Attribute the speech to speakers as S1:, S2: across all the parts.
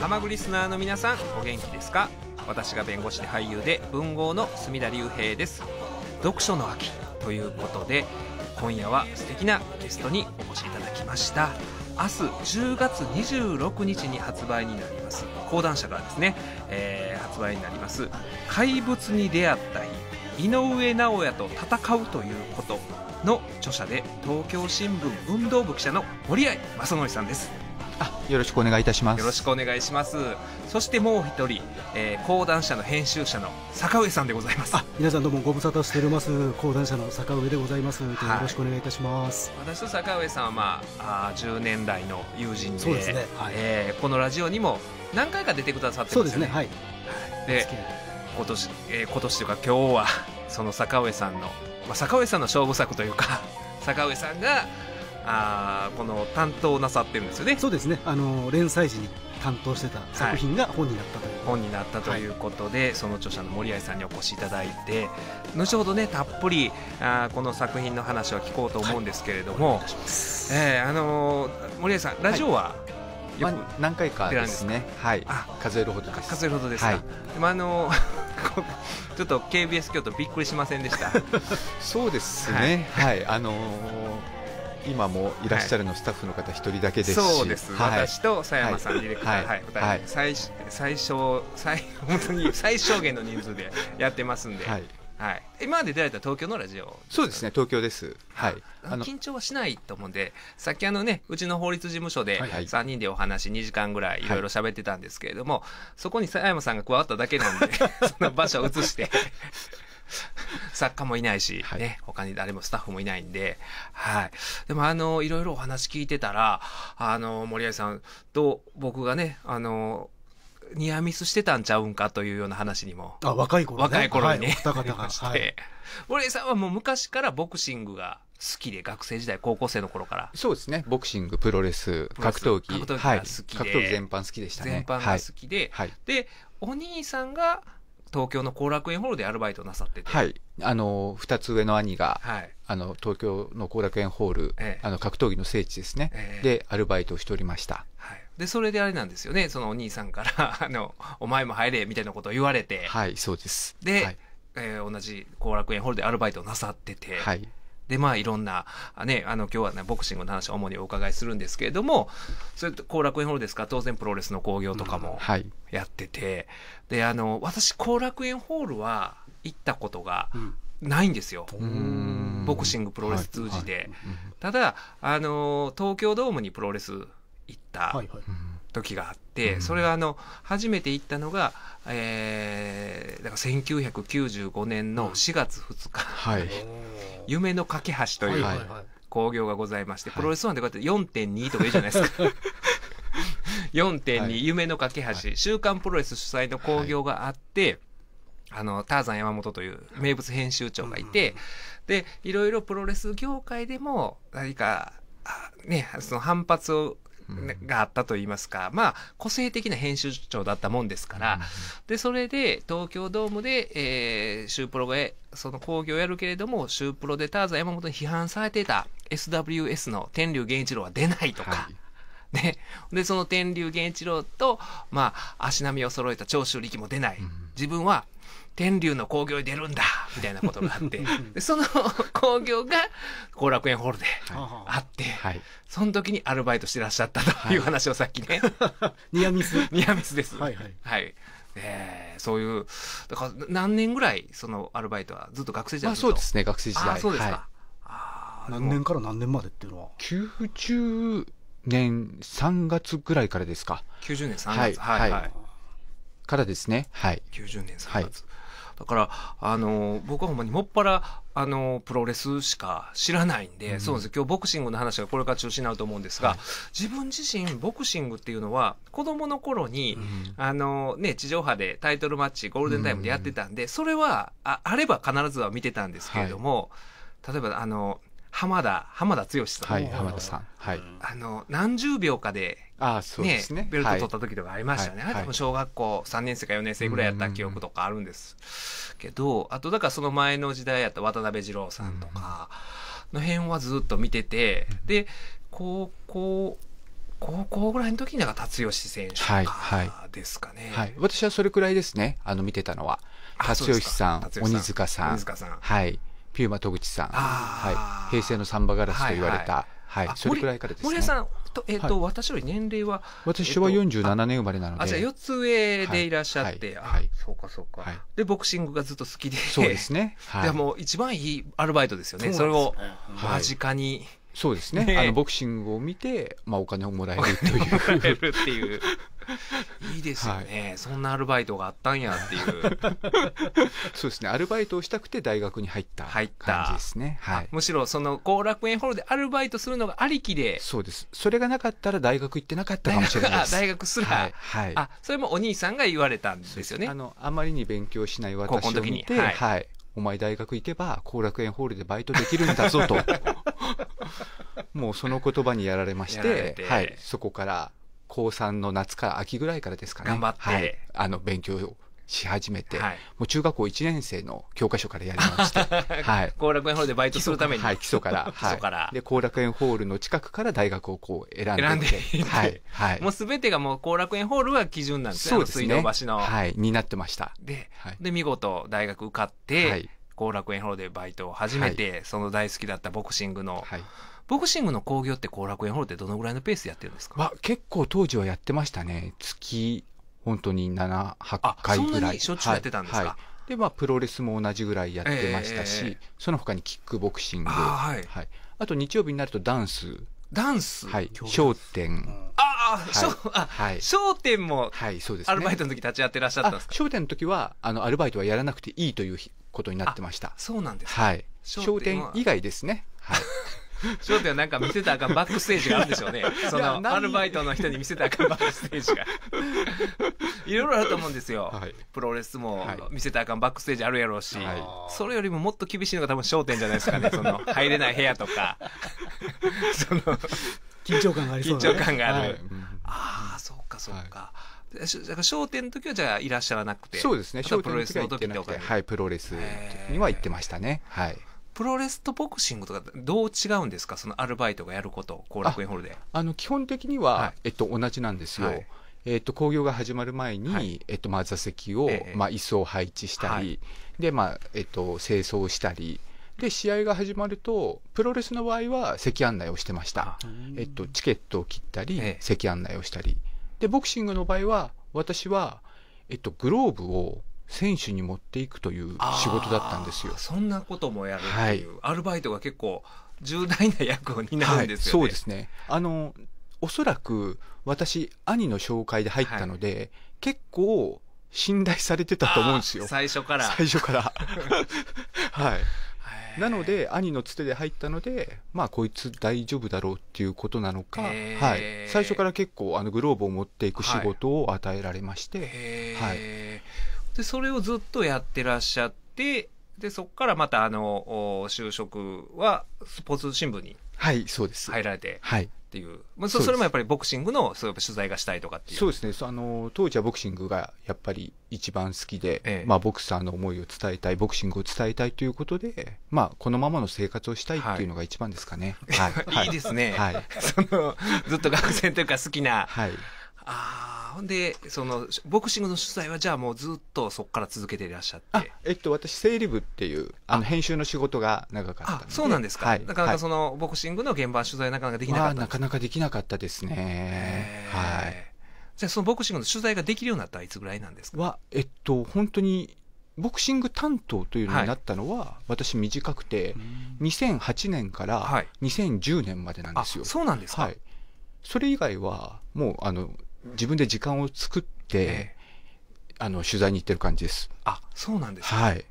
S1: 浜グリスナーの皆さんお元気ですか私が弁護士で俳優で文豪の隅田隆平です読書の秋ということで今夜は素敵なゲストにお越しいただきました明日10月26日に発売になります講談社からですね、えー、発売になります「怪物に出会った日井上尚弥と戦うということ」の著者で東京新聞運動部記者の森合正則さんですあよろしくお願いいたしますよろしくお願いしますそしてもう一人、えー、講談社の編集者の
S2: 坂上さんでございます皆さんどうもご無沙汰しております講談社の坂上でございますよろしくお願いいたします、
S1: 私と坂上さんはまああ10年来の友人でそうですね、はい、えー、このラジオにも何回か出てくださってますよね、ね、はい、で今年、えー、今年というか今日はその坂上さんの、まあ、坂上さんの勝負作というか坂上さんがあこの担当なさってるんですよ
S2: ねそうですねあの連載時に担当してた作品
S1: が本になったという、はい、本になったということで、はい、その著者の森合さんにお越しいただいて後ほどねたっぷりあこの作品の話を聞こうと思うんですけれども、はい、えー、あのー、森合さんラジオは、よく、まあ、何回
S3: かですね。はい。数えるほどです。数えるほどですか。はい、
S1: まああの ちょっと KBS 京都びっくりしませんでした。そうですね。
S3: はい、はい、あのー今もいらっしゃるのスタッフの方一人だけですそうです、私と佐山さん、ディレクター、はいはい、
S1: 最最小最 本当に最小限の人数でやってますんで。はいはい、今まで出られた東京のラジオそうですね、東京です、はい、あの緊張はしないと思うんで、さっきあの、ね、うちの法律事務所で3人でお話、2時間ぐらいいろいろ喋ってたんですけれども、はい、そこに佐山さんが加わっただけなんで、その場所を移して 作家もいないし、はい、ね、他に誰もスタッフもいないんで、はい。でも、あの、いろいろお話聞いてたら、あの、森合さんと僕がね、あの、ニアミスしてたんちゃうんかというような話にも。あ、若い頃、ね、若い頃にね。はい、お て、はい、森井さんはもう昔からボクシングが好きで、学生時代、高校生の頃から。そうですね。ボクシング、
S3: プロレス、格闘技。格闘技が好きで、はい、格闘技全般好きでしたね。全般が好
S1: きで、はい、で、お兄さんが、東京の後楽園ホールでアルバイトなさってて、
S3: はい、あの2つ上の兄が、はい、あの東京の後楽園ホール、ええ、あの格闘技の聖地ですね、え、え、でアルバイトをしておりました、は
S1: い、でそれであれなんですよねそのお兄さんから あの「お前も入れ」みたいなことを言われて
S3: はいそうですで、
S1: はい、えー、同じ後楽園ホールでアルバイトなさってて、はい、で、まあいろんな、ね、あの今日はね、ボクシングの話を主にお伺いするんですけれども、それと後楽園ホールですか、当然プロレスの興行とかもやってて、うんはい、で、あの、私後楽園ホールは行ったことがないんですよ。うん、ボクシング、プロレス通じて。ただ、あの、東京ドームにプロレス行った。はいはい時があって、それがあの初めて行ったのが、えー、だから1995年の4月2日、はい、夢の架け橋という興行がございまして、プロレスワンでこうやって4.2とかいいじゃないですか。4.2、はい、夢の架け橋、週刊プロレス主催の興行があって、あの、ターザン山本という名物編集長がいて、で、いろいろプロレス業界でも何か、ね、その反発をがあったといいますか、まあ、個性的な編集長だったもんですから、で、それで東京ドームで、えー、シュープロが、その講義をやるけれども、シュープロでターザン山本に批判されてた SWS の天竜源一郎は出ないとか、はいね、でその天竜源一郎と、まあ、足並みを揃えた長州力も出ない、自分は天竜の興行に出るんだみたいなことがあって でその 興行が後楽園ホールであって、はい、その時にアルバイトしてらっしゃったという話をさっきね、はい、ニアミス ニアミスですはい、はいはいえー、そういうだから何年ぐらいそのアルバイトはずっと学生時代そうですね学生時代そうですか、はい
S3: 何年から何年までっていうのは90年3月ぐらいからですか
S1: 90年3月はい、はい、はい、からですねはい90年3月、はい、だから、あの、僕はほんまにもっぱら、あの、プロレスしか知らないんで、うん、そうです。今日ボクシングの話がこれから中心になると思うんですが、はい、自分自身ボクシングっていうのは、子供の頃に、うん、あの、ね、地上波でタイトルマッチ、ゴールデンタイムでやってたんで、うん、それはあ、あれば必ずは見てたんですけれども、はい、例えば、あの、浜田、浜田剛さん。はい、浜田さん。はい。あの、何十秒かであそうですね、ね、ベルト取った時とかありましたね、はい、はい、小学校3年生か4年生ぐらいやった記憶とかあるんですけど、あとだからその前の時代やった渡辺二郎さんとかの辺はずっと見てて、で高校高校ぐらいの時になんか辰吉選手
S3: とかで
S1: すかね、はいはい、私は
S3: それくらいですねあの見てたのは辰吉さん鬼塚さんはいピューマ戸口さん、はい、平成のサンバガラスと言われた、はいはいはい、それくらいからです、ね、森谷さ
S1: んと、えーと、はい、私より年齢は私昭和
S3: 十七年生まれなので、あじゃあ4
S1: つ上でいらっしゃって、はい、はい、そうかそうか、はい、でボクシングがずっと好きでそうですね、はい、でも一番いいアルバイトですよね、ね、それを間近に、そうですね、あのボ
S3: クシングを見て、まあ、お金をもらえるという。
S1: っていう。いいですよね、はい、そんなアルバ
S3: イトがあったんやっていう そうですねアルバイトをしたくて大学に入った感
S1: じですね、はい、むしろその後楽園ホールでアルバイトするのがありきでそうですそれがなかったら大学行ってなかったかもしれないです 大学すら、はい、はい、あそれもお兄さんが言われた
S3: んですよねあのあまりに勉強しない私を見てはいお前大学行けば後楽園ホールでバイトできるんだぞともうその言葉にやられましてはい、そこから高3の夏から秋ぐらいからですかね。頑張って。はい、あの、勉強をし始めて、はい、もう中学校1年生の教科書からやりまして、はい。
S1: 後楽園ホールでバイトするために。はい、基礎から。基礎から。
S3: で、後楽園ホールの近くから大学をこう選んで。選んではい。は
S1: い。もうすべてがもう後楽園ホールは基準なんですね。そうですね。水道橋の。は
S3: い。になってました。
S1: で、で、見事大学受かって、後楽園ホールでバイトを始めて、その大好きだったボクシングの、はいボクシングの興行って後楽園ホールってどのぐらいのペースでやってるんですか、
S3: まあ、結構当時はやってましたね月本当に7、8回ぐらい。しょっちゅうやってたんですか、はいはい、でまあ、プロレスも同じぐらいやってましたし、えー、その他にキックボクシング、はい、はい、あと日曜日になるとダンス、ダンス、はい、商店、
S1: ああ、
S3: はい、商店も、はいそうです、ね、アルバイト
S1: の時立ち会ってらっしゃったんですか
S3: 商店の時はあのアルバイトはやらなくていいということになってました。そうなんです、ね、はい、商店以外ですね。はい
S1: 商 点なんか見せたあかんバックステージがあるんでしょうね。その、アルバイトの人に見せたあかんバックステージが。いろいろあると思うんですよ。はい、プロレスも見せたあかんバックステージあるやろうし、はい、それよりももっと厳しいのが多分笑点じゃないですかね。その、入れない部屋とか。その、緊張感がありそう、ね、緊張感がある。はい、ああ、そうかそうか。はいだから商店の時はじゃあいらっしゃらなくて。そうですね。商店の時は行ってなくて、はい、プロレスには行ってましたね。はい。プロレスとボクシングとかどう違うんですかそのアルバイトがやること後楽園ホールであの
S3: 基本的には、はい、えっと、同じなんですよ、はい、えっと、興行が始まる前に、はい、えっとまあ、座席を、ええ、まあ、椅子を配置したり、でまあえっと、清掃したりで試合が始まるとプロレスの場合は席案内をしてました、えっと、チケットを切ったり、席案内をしたりでボクシングの場合は私は、えっと、グローブを選手に持っていくという仕事だったんですよ。
S1: そんなこともやるっていう、はい、アルバイトが結構重大な役を担うんですよね。はい、そうですね。あの
S3: おそらく私兄の紹介で入ったので、はい、結構信頼されてたと思うんですよ。最初から。最初から。はい。なので兄のつてで入ったのでまあこいつ大丈夫だろうっていうことなのか、はい、最初から結構あのグローブを持っていく仕事を与えられまし
S1: て、はいで、それをずっとやってらっしゃって、で、そこからまた、あの、就職は、スポーツ新聞に。はい、そうです。入られて。はい。っていう。まあ、そそれもやっぱりボクシングの、そういぱ取材がしたいとかっていう。そうですね。あの、当時はボクシングがやっぱり
S3: 一番好きで、ええ、まあ、ボクサーの思いを伝えたい、ボクシングを伝えたいということで、まあ、このままの生活をしたいっていうのが一番ですかね。はい。はい、いいですね。はい。その、ずっと学生というか好きな。はい。
S1: ああ、ほんで、その、ボクシングの取材はじゃあもうずっとそこから続けていらっしゃって。え
S3: っと、私、整理部っていう、あの、編集の仕事が長かったあ、そうなんですか。はい、なかなかそ
S1: の、ボクシングの現場取材なかなかできなかったな
S3: かなかできなかったですね。はい。
S1: じゃあ、そのボクシングの取材ができるようになったらいつぐらいなんですかは、
S3: えっと、本当に、ボクシング担当というのになったのは、はい、私短くて、2008年から2010年までなんですよ。そうなんですか、はい、それ以外は、もう、あの、自分で時間を作って、あの取材に行ってる感じです。あそうなんですか、ね、はい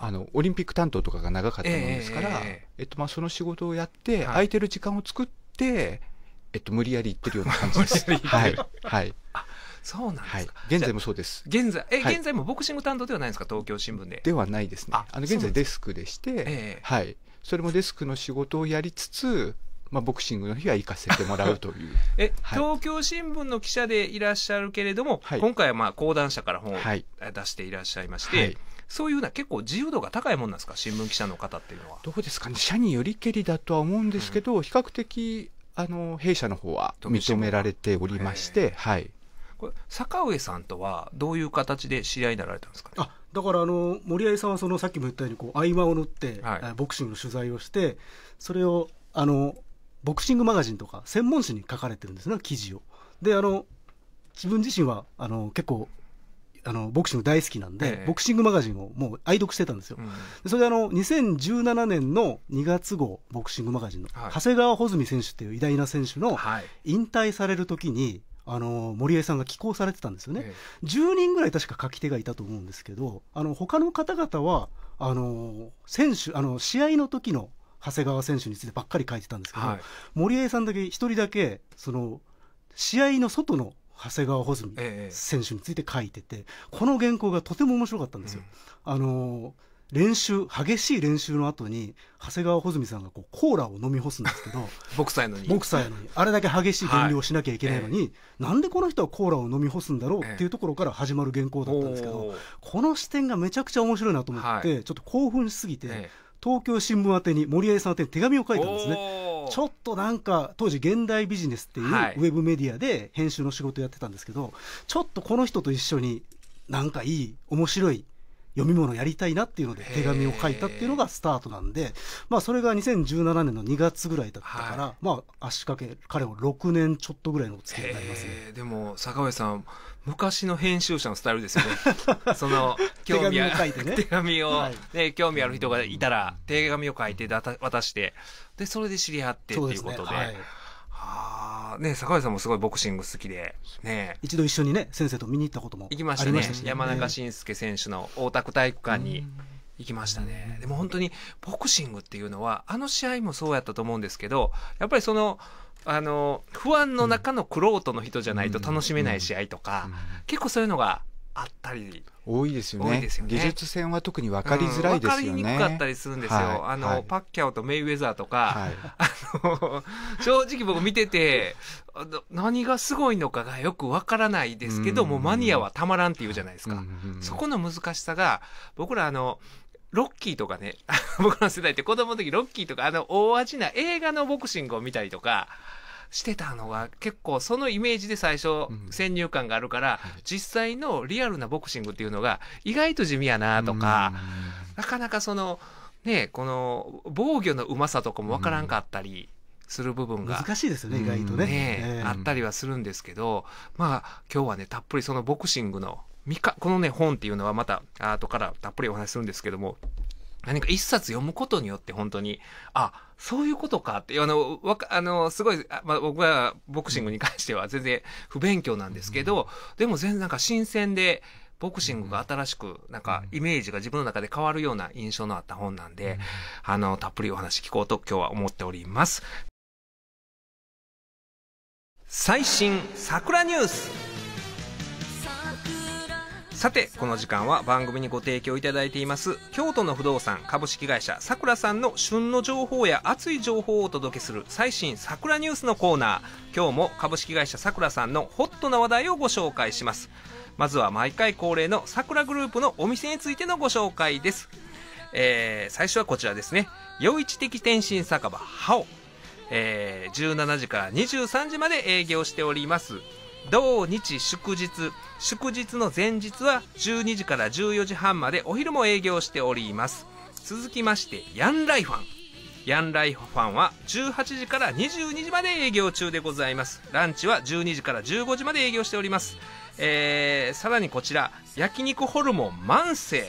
S3: あのオリンピック担当とかが長かったもんですから、えっとまあ、その仕事をやって、はい、空いてる時間を作って、えっと、無理やり行ってるような感じです。はい、はいそうなんですか、はい、現在もそうです。現在、え、はい、現在も
S1: ボクシング担当ではないですか、東京新聞で。
S3: ではないですね。あの現在デスクでして、えはい、それもデスクの仕事をやりつつ、まあ、ボクシングの日は行かせてもらうとい
S1: う え、はい、東京新聞の記者でいらっしゃるけれども、はい、今回はまあ講談社から本を出していらっしゃいまして、はい、そういうのは結構自由度が高いもんなんですか、新聞記者の方っていうのは。
S3: どうですかね、社によりけりだとは思うんですけど、うん、比較的あの弊社の方は
S1: 認められておりまして、はい、これ坂上さんとはどういう形で知り合いになられたんですか、
S2: ね、あだからあの森合さんはそのさっきも言ったようにこう合間を縫って、ボクシングの取材をしてそれをあのボクシングマガジンとか専門誌に書かれてるんですね記事を。であの自分自身はあの結構あのボクシング大好きなんで、ええ、ボクシングマガジンをもう愛読してたんですよ、うん、それであの2017年の2月号ボクシングマガジンの、はい、長谷川穂積選手っていう偉大な選手の引退される時に、あの森江さんが寄稿されてたんですよね、ええ、10人ぐらい確か書き手がいたと思うんですけどあの他の方々はあの選手あの試合の時の長谷川選手についてばっかり書いてたんですけど、はい、森江さんだけ一人だけその試合の外の長谷川穂積選手について書いてて、ええ、この原稿がとても面白かったんですよ。うん、あの練習激しい練習の後に長谷川穂積さんがこうコーラを飲み干すんですけど
S1: ボクサーやのにボクサーやのに
S2: あれだけ激しい減量をしなきゃいけないのに、はい、なんでこの人はコーラを飲み干すんだろうっていうところから始まる原稿だったんですけど、ええ、この視点がめちゃくちゃ面白いなと思って、はい、ちょっと興奮しすぎて。東京新聞宛てに森江さん宛てに手紙を書いたんですねちょっとなんか当時現代ビジネスっていうウェブメディアで編集の仕事やってたんですけど、はい、ちょっとこの人と一緒になんかいい面白い読み物やりたいなっていうので手紙を書いたっていうのがスタートなんで、まあ、それが2017年の2月ぐらいだったから、はい、まあ、足掛け彼も6年ちょっとぐらいの
S1: お付き合いになりますねでも坂上さん昔の編集者のスタイルですよね その興味手紙を書いてね手紙を、はい、興味ある人がいたら手紙を書いて渡してでそれで知り合ってっていうことで。あね、坂井さんもすごいボクシング好きで、ね。一度一緒にね、先生と見に行ったことも行きましたね。したね山中伸介選手の大田区体育館に。行きましたね。でも本当にボクシングっていうのは、あの試合もそうやったと思うんですけど、やっぱりその、あの、不安の中のクロートの人じゃないと楽しめない試合とか、結構そういうのがあったり多いですよね、ね、技術
S3: 戦は特に分かりづらいですよね、うん、分かりにくかったりするんですよ、はい、あの、はい、
S1: パッキャオとメイウェザーとか、はい、あの正直僕見てて何がすごいのかがよく分からないですけどもマニアはたまらんって言うじゃないですか、そこの難しさが僕らあのロッキーとかね 僕の世代って子供の時ロッキーとかあの大味な映画のボクシングを見たりとかしてたのが結構そのイメージで最初先入観があるから、実際のリアルなボクシングっていうのが意外と地味やなとか、なかなかそのねこの防御のうまさとかもわからんかったり。する部分が難しいですよね、意外とねあったりはするんですけどまあ今日はねたっぷりそのボクシングのこのね本っていうのはまた後からたっぷりお話しするんですけども何か一冊読むことによって本当に、あ、そういうことかって、あの、わか、あの、すごい、まあ、僕はボクシングに関しては全然不勉強なんですけど、でも全然なんか新鮮で、ボクシングが新しく、なんか、イメージが自分の中で変わるような印象のあった本なんで、あの、たっぷりお話聞こうと今日は思っております。最新桜ニュースさてこの時間は番組にご提供いただいています京都の不動産株式会社さくらさんの旬の情報や熱い情報をお届けする最新さくらニュースのコーナー今日も株式会社さくらさんのホットな話題をご紹介しますまずは毎回恒例のさくらグループのお店についてのご紹介ですえー、最初はこちらですね。余一的天津酒場、ハオ。えー、17時から23時まで営業しております。土日祝日祝日の前日は12時から14時半までお昼も営業しております続きましてヤンライファンヤンライファンは18時から22時まで営業中でございますランチは12時から15時まで営業しておりますえー、さらにこちら焼肉ホルモン万世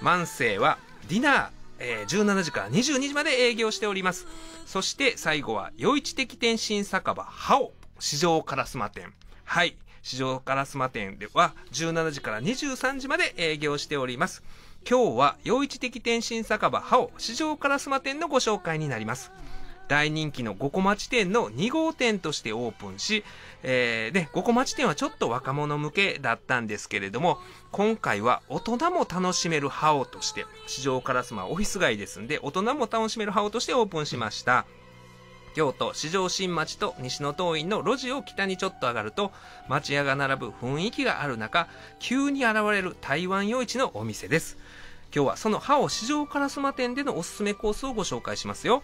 S1: 万世はディナーえー、17時から22時まで営業しております。そして最後は、余市的天津酒場、ハオ、市場烏丸店。はい。市場からスマ店では17時から23時まで営業しております。今日は洋一的天津酒場ハオ市場からスマ店のご紹介になります。大人気の五個町店の2号店としてオープンし、えー、で、五個町店はちょっと若者向けだったんですけれども、今回は大人も楽しめるハオとして、市場からスマオフィス街ですんで、大人も楽しめるハオとしてオープンしました。京都四条新町と西の東院の路地を北にちょっと上がると町屋が並ぶ雰囲気がある中急に現れる台湾夜市のお店です今日はその歯を市場烏丸店でのおすすめコースをご紹介しますよ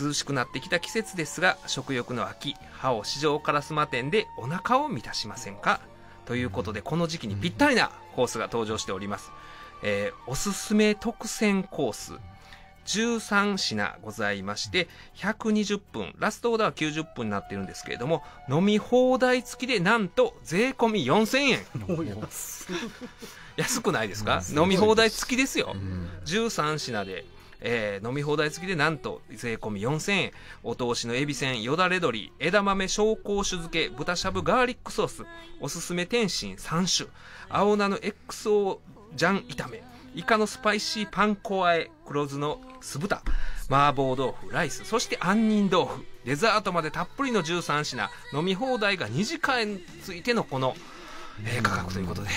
S1: 涼しくなってきた季節ですが食欲の秋歯を市場烏丸店でお腹を満たしませんかということでこの時期にぴったりなコースが登場しております、えー、おすすめ特選コース13品ございまして、120分、ラストオーダーは90分になってるんですけれども、飲み放題付きでなんと税込み4000円。安くないですか、うん、飲み放題付きですよ。うん、13品で。えー、飲み放題付きでなんと税込み4000円。お通しの海老せん、よだれ鶏、枝豆紹興酒漬け、豚しゃぶガーリックソース、おすすめ天津3種、青菜の XO ジャン炒め、イカのスパイシーパン粉和え、黒酢の酢豚、麻婆豆腐、ライス、そして杏仁豆腐、デザートまでたっぷりの13品、飲み放題が2時間ついてのこの、えー、価格ということで、は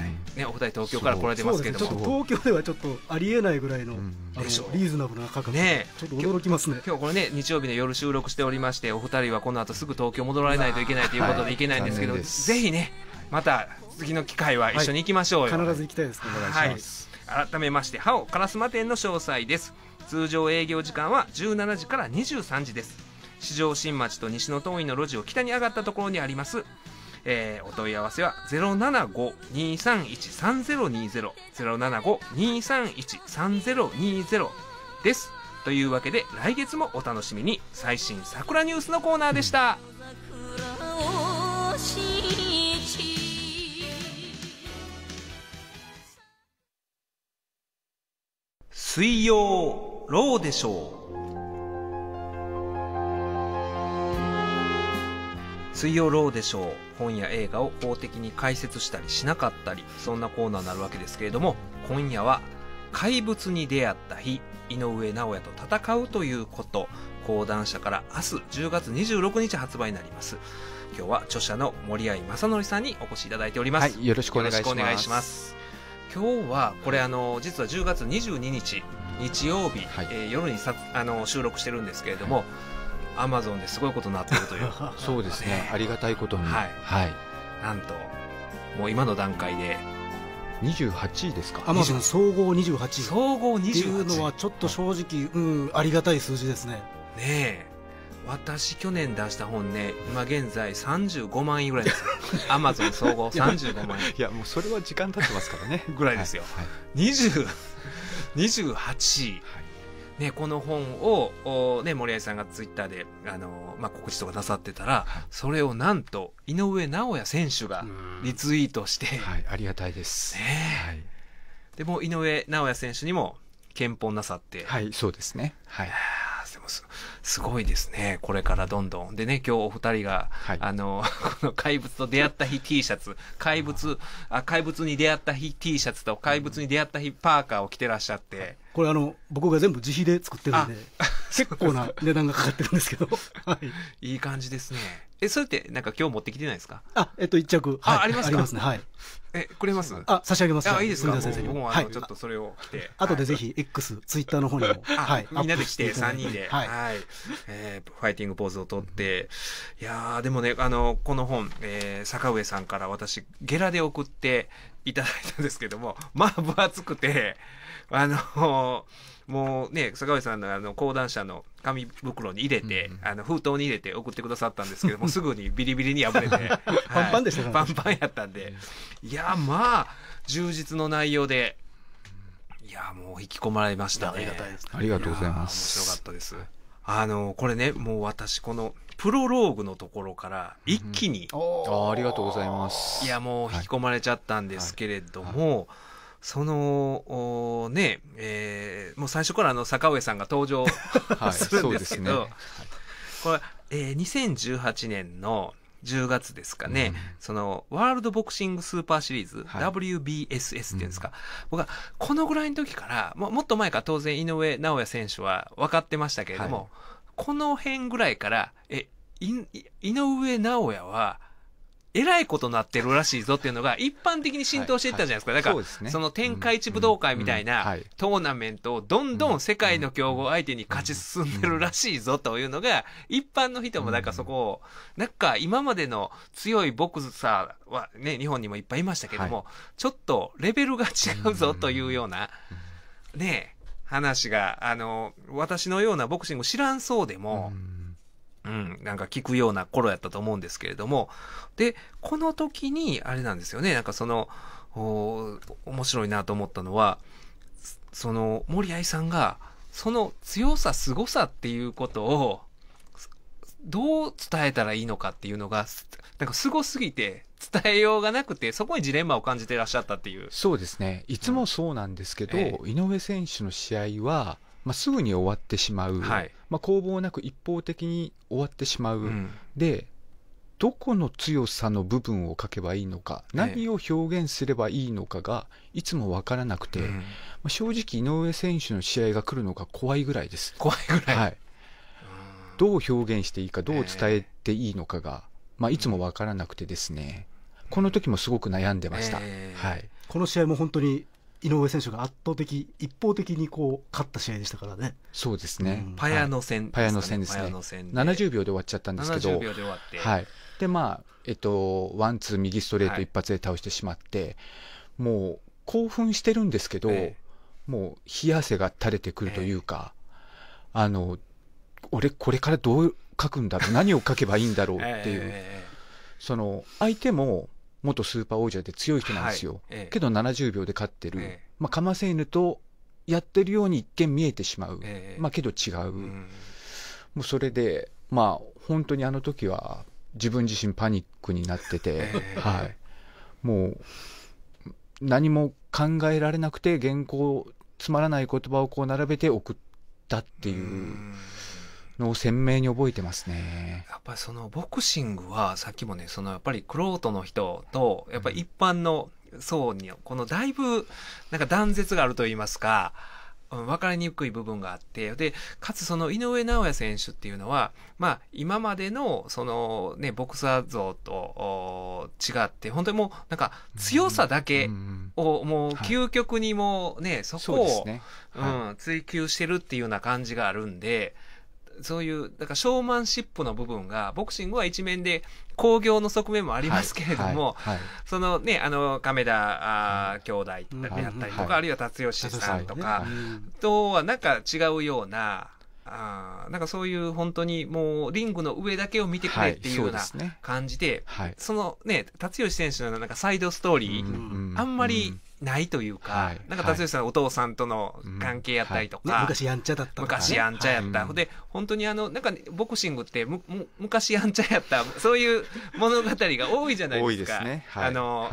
S1: いね、お二人、東京から来られてますけども、ね、東京
S2: ではちょっとありえないぐらいの,、のリーズナブルな価
S1: 格、ね、ちょっと驚きますね今日これね、日曜日の夜収録しておりまして、お二人はこの後すぐ東京戻られないといけないということで、いけないんですけど、ぜひね、また次の機会は一緒に行きましょうよ、必
S2: ず行きたいですお願いしま
S1: す、はい、改めましてカラ烏丸店の詳細です通常営業時間は17時から23時です市場新町と西の東院の路地を北に上がったところにありますえー、お問い合わせは075-231-3020 075-231-3020ですというわけで来月もお楽しみに最新桜ニュースのコーナーでした、
S2: うん
S1: 水曜ロウでしょう水曜ロウでしょう本や映画を法的に解説したりしなかったりそんなコーナーになるわけですけれども今夜は怪物に出会った日井上尚弥と戦うということ講談社から明日10月26日発売になります今日は著者の森合正則さんにお越しいただいております、はい、よろしくお願いします今日はこれあの実は10月22日日曜日、はい、えー、夜にさあの収録してるんですけれども、アマゾンですごいことになってるという そうですね、ありがたいことに、はい、はい、なんともう今の段階で28位ですかアマゾン総
S2: 合28位総合28位っていうのはちょっと正直、うん、ありがたい数字ですね
S1: ねえ私去年出した本ね今現在35万円ぐらいです アマゾン総合35万円いやもうそれは時間経ってますからねぐらいですよ、はい、20 28位、はいね、この本を、ね、森合さんがツイッターで、あのまあ、告知とかなさってたら、はい、それをなんと井上尚弥選手がリツイートして、はい、ありがたいです、ねはい、でも井上尚弥選手にも憲法なさってはいそうですねはいすごいですね。これからどんどん。でね、今日お二人が、はい、あの、この怪物と出会った日 T シャツ、怪物、あ、怪物に出会った日 T シャツと怪物に出会った日パーカーを着てらっしゃって、
S2: これあの僕が全部自費で作ってるんで 結構な値段がかかってるんですけど、
S1: はい、いい感じですねえそれってなんか今日持ってきてないですか
S2: あえっと一着、はい、あありますかありますねはい
S1: えくれますあ差し上げますあいいですか先生に僕もうちょっとそれを着てあ
S2: とでぜひ X ツイッターの方にも、はい、みんなで来て3人ではい、
S1: はえファイティングポーズをとっていやでもねあのこの本、えー、坂上さんから私ゲラで送っていただいたんですけどもまあ分厚くてあの、もうね、坂上さんのあの講談社の紙袋に入れて、うんうん、あの封筒に入れて送ってくださったんですけど も、すぐにビリビリに破れて、パンパンでした、ね、パンパンやったんで、いや、まあ、充実の内容で、いや、もう引き込まれましたね。ありがたいですね。ありがとうございます。面白かったです。あの、これね、もう私、この、プロローグのところから一気に、うん、あありがとうございますいやもう引き込まれちゃったんですけれども、はいはいはいその、ね、えー、もう最初からあの、坂上さんが登場するんですけど、はいね、これ、えー、2018年の10月ですかね、うん、その、ワールドボクシングスーパーシリーズ、はい、WBSS っていうんですか、うん、僕はこのぐらいの時から、ももっと前から当然井上尚弥選手は分かってましたけれども、はい、この辺ぐらいから、え、い井上尚弥は、えらいことなってるらしいぞっていうのが一般的に浸透していったじゃないですか。だから、その天下一武道会みたいなトーナメントをどんどん世界の競合相手に勝ち進んでるらしいぞというのが、一般の人もなんかそこを、なんか今までの強いボクサーはね、日本にもいっぱいいましたけども、ちょっとレベルが違うぞというような、ね話が、あの、私のようなボクシング知らんそうでも、うんうん、なんか聞くような頃やったと思うんですけれども、で、この時に、あれなんですよね、なんかその、面白いなと思ったのは、その、森合さんが、その強さ、凄さっていうことを、どう伝えたらいいのかっていうのが、なんか凄すぎて伝えようがなくて、そこにジレンマを感じていらっしゃったっていう。
S3: そうですね。いつもそうなんですけど、うん、井上選手の試合は、まあ、すぐに終わってしまう、はい、まあ、攻防なく一方的に終わってしまう、うん、でどこの強さの部分を書けばいいのか、何を表現すればいいのかがいつも分からなくて、まあ、正直、井上選手の試合が来るのが怖いぐらいです。怖いぐらい、はい、どう表現していいか、どう伝えていいのかが、まあ、いつも分からなくてですね、この時もすごく悩んでました。えはいこの試
S2: 合も本当に井上選手が圧倒的一方的にこう勝った試合でしたからね。
S3: そうですね。うん、パヤの戦、ねパヤ戦ですね。七十秒で終わっちゃったんですけど。秒で終わって。はい。でまあえっとワンツー右ストレート一発で倒してしまって、はい、もう興奮してるんですけど、えー、もう冷や汗が垂れてくるというか、えー、あの俺これからどう書くんだろう何を書けばいいんだろうっていう、えー、その相手も元スーパー王者で強い人なんですよ。はい、けど70秒で勝ってる。えまあ、かませ犬とやってるように一見見えてしまう。え、まあ、けど違う。うん、もうそれで、まあ、本当にあの時は自分自身パニックになってて、はい。もう、何も考えられなくて原稿、つまらない言葉をこう並べて送ったっていう。うのを鮮明に覚えてますね
S1: やっぱりそのボクシングはさっきもねそのやっぱりクロートの人とやっぱり一般の層にこのだいぶなんか断絶があると言いますか。分かりにくい部分があって、で、かつその井上尚弥選手っていうのは、まあ、今までの、そのね、ボクサー像と違って、本当にもう、なんか、強さだけを、もう、究極にもね、そこを、うん、追求してるっていうような感じがあるんで、そういう、だからショーマンシップの部分が、ボクシングは一面で興行の側面もありますけれども、はいはいはい、そのね、あの、亀田あ、兄弟であったりとか、あるいは達吉さんとか、とはなんか違うような、あなんかそういう本当にもうリングの上だけを見てくれっていうような感じで、そのね、辰吉選手のなんかサイドストーリー、あんまり、ないというか、はい、なんか達吉さん、はい、お父さんとの関係やったりとか、うんはい昔やんちゃだった昔やんちゃやった、はい、で本当にあのなんか、ね、ボクシングってむむ昔やんちゃやったそういう物語が多いじゃないですかね、あの、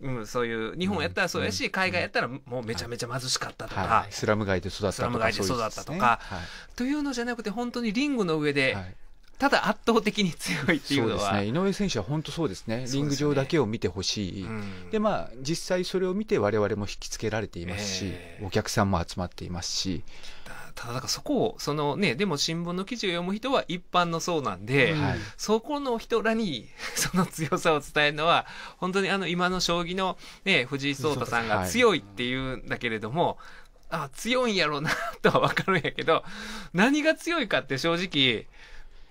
S1: うん、そういう日本やったらそうやし、うん、海外やったらもうめちゃめちゃ貧しかった
S3: とか、スラム街で育ったとかスラム街で育ったとか、ね、
S1: というのじゃなくて本当にリングの上でただ圧倒的に強いっていうのはそうです、
S3: ね、井上選手は本当そうですね、リング上だけを見てほしい、で、ねうん、まあ、実際それを見て、われわれも引きつけられていますし、えー、お客さんも集まっていますし
S1: ただ、だからそこをその、ね、でも新聞の記事を読む人は一般の層なんで、そこの人らに その強さを伝えるのは、本当にあの今の将棋の、ね、藤井聡太さんが強いっていうんだけれども、はい、あ強いんやろうなとは分かるんやけど、何が強いかって正直、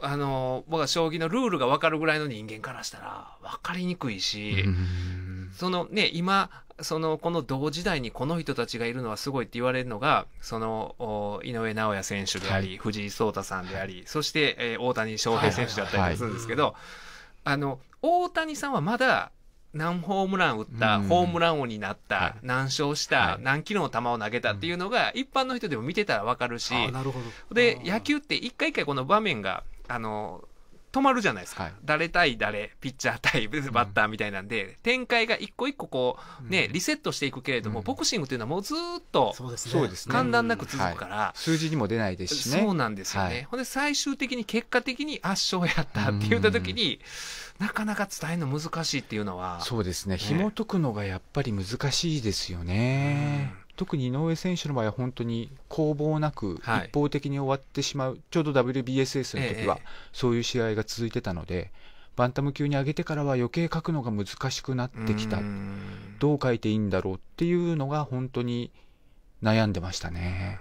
S1: あの僕は将棋のルールが分かるぐらいの人間からしたら分かりにくいし、そのね今そのこの同時代にこの人たちがいるのはすごいって言われるのがその井上尚弥選手であり、はい、藤井聡太さんであり、はい、そして、えー、大谷翔平選手だったりするんですけど、あの大谷さんはまだ何ホームラン打った、ホームラン王になった、はい、何勝した、はい、何キロの球を投げたっていうのが、一般の人でも見てたら分かるし、なるほど。で、野球って一回一回この場面があの止まるじゃないですか、はい、誰対誰ピッチャー対バッターみたいなんで、うん、展開が一個一個こうね、うん、リセットしていくけれども、うん、ボクシングというのはもうずっと簡単なく続くから、はい、数字にも出ないですし、ね、そうなんですよね、はい、ほんで最終的に結果的に圧勝やったって言った時に、なかなか伝えるの難しいっていうのはそ
S3: うですね、ね、紐解くのがやっぱり難しいですよね。特に井上選手の場合は本当に攻防なく一方的に終わってしまう、はい、ちょうど WBSS の時はそういう試合が続いてたので、ええ、バンタム級に上げてからは余計書くのが難しくなってきたどう書いていいんだろうっていうのが本当に悩んでましたね。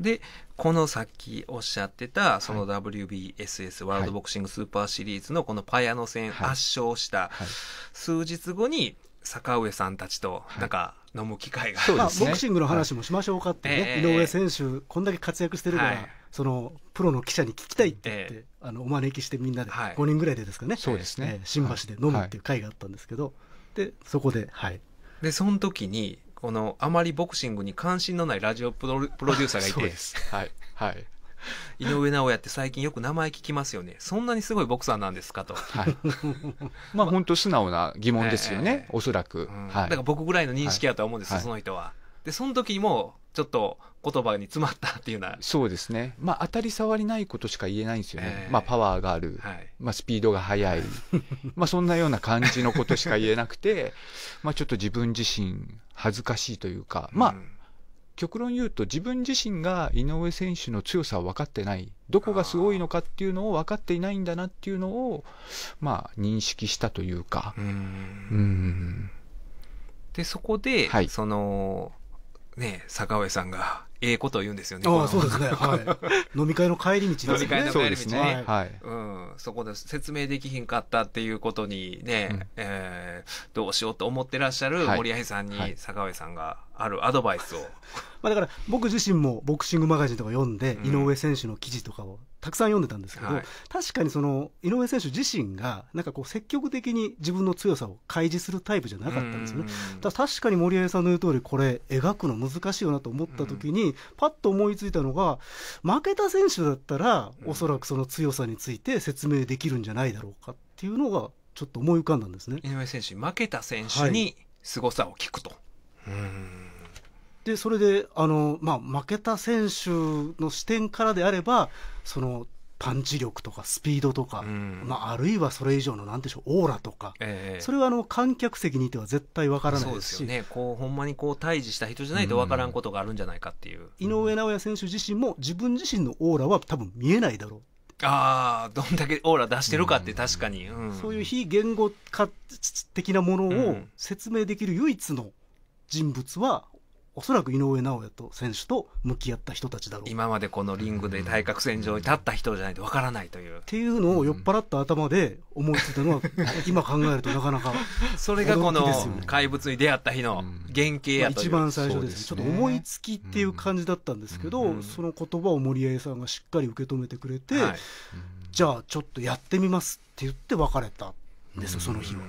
S1: でこのさっきおっしゃってたその WBSS、はい、ワールドボクシングスーパーシリーズのこのパヤノ戦圧勝した数日後に坂上さんたちとなんか、はい飲む機会が、ね、ボクシングの話も
S2: しましょうかってね、はい、井上選手、こんだけ活躍してるから、はい、そのプロの記者に聞きたいってって、あのお招きしてみんなで5人ぐらいでですかね、そうですね、新橋で飲むっていう会があったんですけど、でそこで、はい、
S1: でその時にこのあまりボクシングに関心のないラジオプロプロデューサーがいて はいはい 井上尚弥って最近よく名前聞きますよねそんなにすごいボクサーなんですかと、はい、
S3: まあ本当素直な疑問ですよね、えー、おそらく、うんはい、だから
S1: 僕ぐらいの認識やと思うんです、はい、その人は。でその時にもちょっと言葉に詰まったっていうな
S3: そうですね、まあ、当たり障りないことしか言えないんですよね、えー、まあ、パワーがある、はい、まあ、スピードが速い、まあそんなような感じのことしか言えなくて、まあちょっと自分自身、恥ずかしいというか、まあ、うん極論言うと自分自身が井上選手の強さを分かってないどこがすごいのかっていうのを分かっていないんだなっていうのをまあ認
S1: 識したというかうんでそこで、はい、そのね坂上さんがええことを言うんですよね。ああ、そうですね。はい。
S2: 飲み会の帰り道ですね。飲み会の帰り道ね。はい。
S1: うん。そこで説明できひんかったっていうことにね、うん、えー、どうしようと思ってらっしゃる森合さんに、坂上さんが、あるアドバイスを
S2: まあだから僕自身もボクシングマガジンとか読んで井上選手の記事とかをたくさん読んでたんですけど、はい、確かにその井上選手自身がなんかこう積極的に自分の強さを開示するタイプじゃなかったんですよね。だ確かに森江さんの言う通りこれ描くの難しいよなと思った時にパッと思いついたのが負けた選手だったらおそらくその強さについて説明できるんじゃないだろうかっていうのが
S1: ちょっと思い浮かんだんですね。井上選手負けた選手に、凄さを聞くと。うん
S2: でそれであの、まあ、負けた選手の視点からであればそのパンチ力とかスピードとか、うん、まあ、あるいはそれ以上のなんでしょうオーラと
S1: か、えー、それは
S2: あの観客席にいては絶対わからないですし
S1: ね、こうほんまにこう対峙した人じゃないとわからんことがあるんじゃないかっていう、うん、
S2: 井上尚弥選手自身も自分自身のオーラは多分見えない
S1: だろうああ、どんだけオーラ出してるかって確かに、うん、そ
S2: ういう非言語化的なものを説明できる唯一の人物はおそらく井上尚弥と選手と向き合った人た
S1: ちだろう今までこのリングで対角線上に立った人じゃないとわからないという、っ
S2: ていうのを酔っ払った頭で思いついたのは、今考えるとなかなか、
S1: それがこの怪物に出会った日の原型やという、一番最初です,、ねちょっと思い
S2: つきっていう感じだったんですけど、その言葉を森江さんがしっかり受け止めてくれて、じゃあちょっとやってみますって言って別れたんですその日は。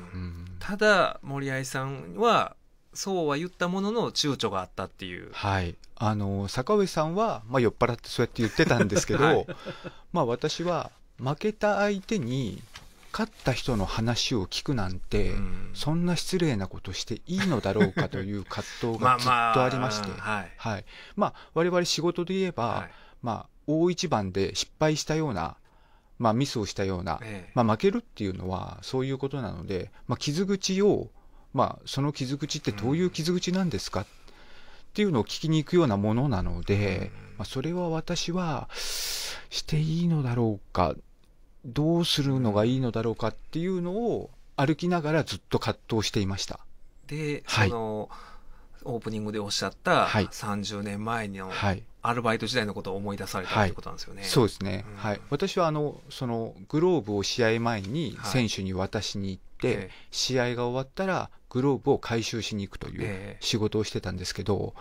S1: ただ森江さんはそうは言ったものの躊躇があったっていう、はい、
S3: あの坂上さんは、まあ、酔っ払ってそうやって言ってたんですけど、はい、まあ私は負けた相手に勝った人の話を聞くなんて、うん、そんな失礼なことしていいのだろうかという葛藤がずっとありましてまあ、まあ、はいはい、まあ我々仕事で言えば、はい、まあ大一番で失敗したようなまあ、ミスをしたような、ええ、まあ、負けるっていうのはそういうことなので、まあ、傷口をまあ、その傷口ってどういう傷口なんですか、っていうのを聞きに行くようなものなので、まあ、それは私はしていいのだろうかどうするのがいいのだろうかっていうのを歩きながらずっと葛藤していました。
S1: で、はい、そのオープニングでおっしゃった30年前のアルバイト時代のことを思い出されたということなんですよね。はいそ
S3: うですね、うん、はい、私はあのそのグローブを試合前に選手に渡しに行って、試合が終わったらグローブを回収しに行くという仕事をしてたんですけど、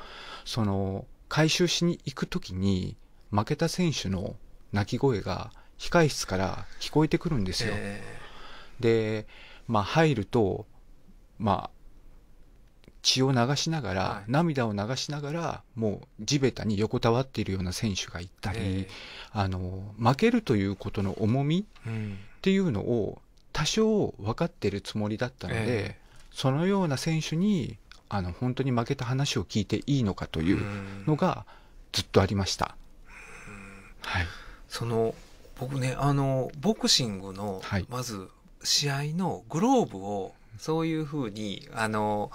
S3: その回収しに行く時に負けた選手の泣き声が控室から聞こえてくるんですよ。で、まあ、入ると、まあ、血を流しながら、はい、涙を流しながら、もう地べたに横たわっているような選手がいたり、えー、あの、負けるということの重みっていうのを多少分かってるつもりだったので、えそのような選手にあの本当に負けた話を聞いていいのかというのがずっとありました。
S1: はい、その僕ねあのボクシングの、はい、まず試合のグローブをそういうふうにあの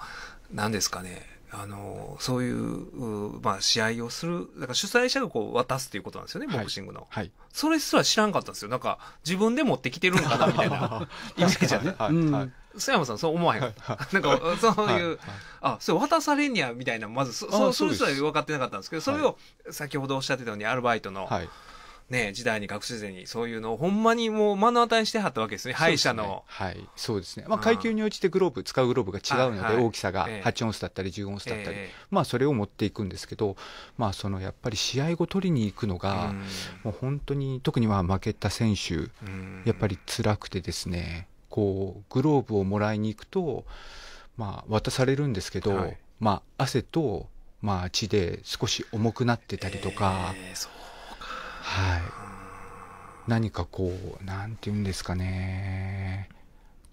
S1: 何ですかねあのそういうまあ、試合をするだから主催者がこう渡すということなんですよね、ボクシングの、はい、それすら知らんかったんですよなんか自分で持ってきてるんかなみたいな イメージはね。はい、うん須山さんそう思わへんなんかそういう、はい、あそれ渡されんやみたいなまずそそそれすら分かってなかったんですけどそれを先ほどおっしゃってたようにアルバイトの、はい、ね、時代に学生にそういうのをほんまにもう目の当たりしてはったわけですね、歯医者の。
S3: はい、そうですね、まあ、階級に応じてグローブ、使うグローブが違うので、大きさが8オンスだったり、10オンスだったり、えー、まあ、それを持っていくんですけど、まあ、そのやっぱり試合後、取りに行くのが、もう本当に、特には負けた選手、やっぱり辛くてですね。こうグローブをもらいに行くと、まあ、渡されるんですけど、はい、まあ、汗と、まあ、血で少し重くなってたりとかえーか、はい、何かこうなんていうんですかね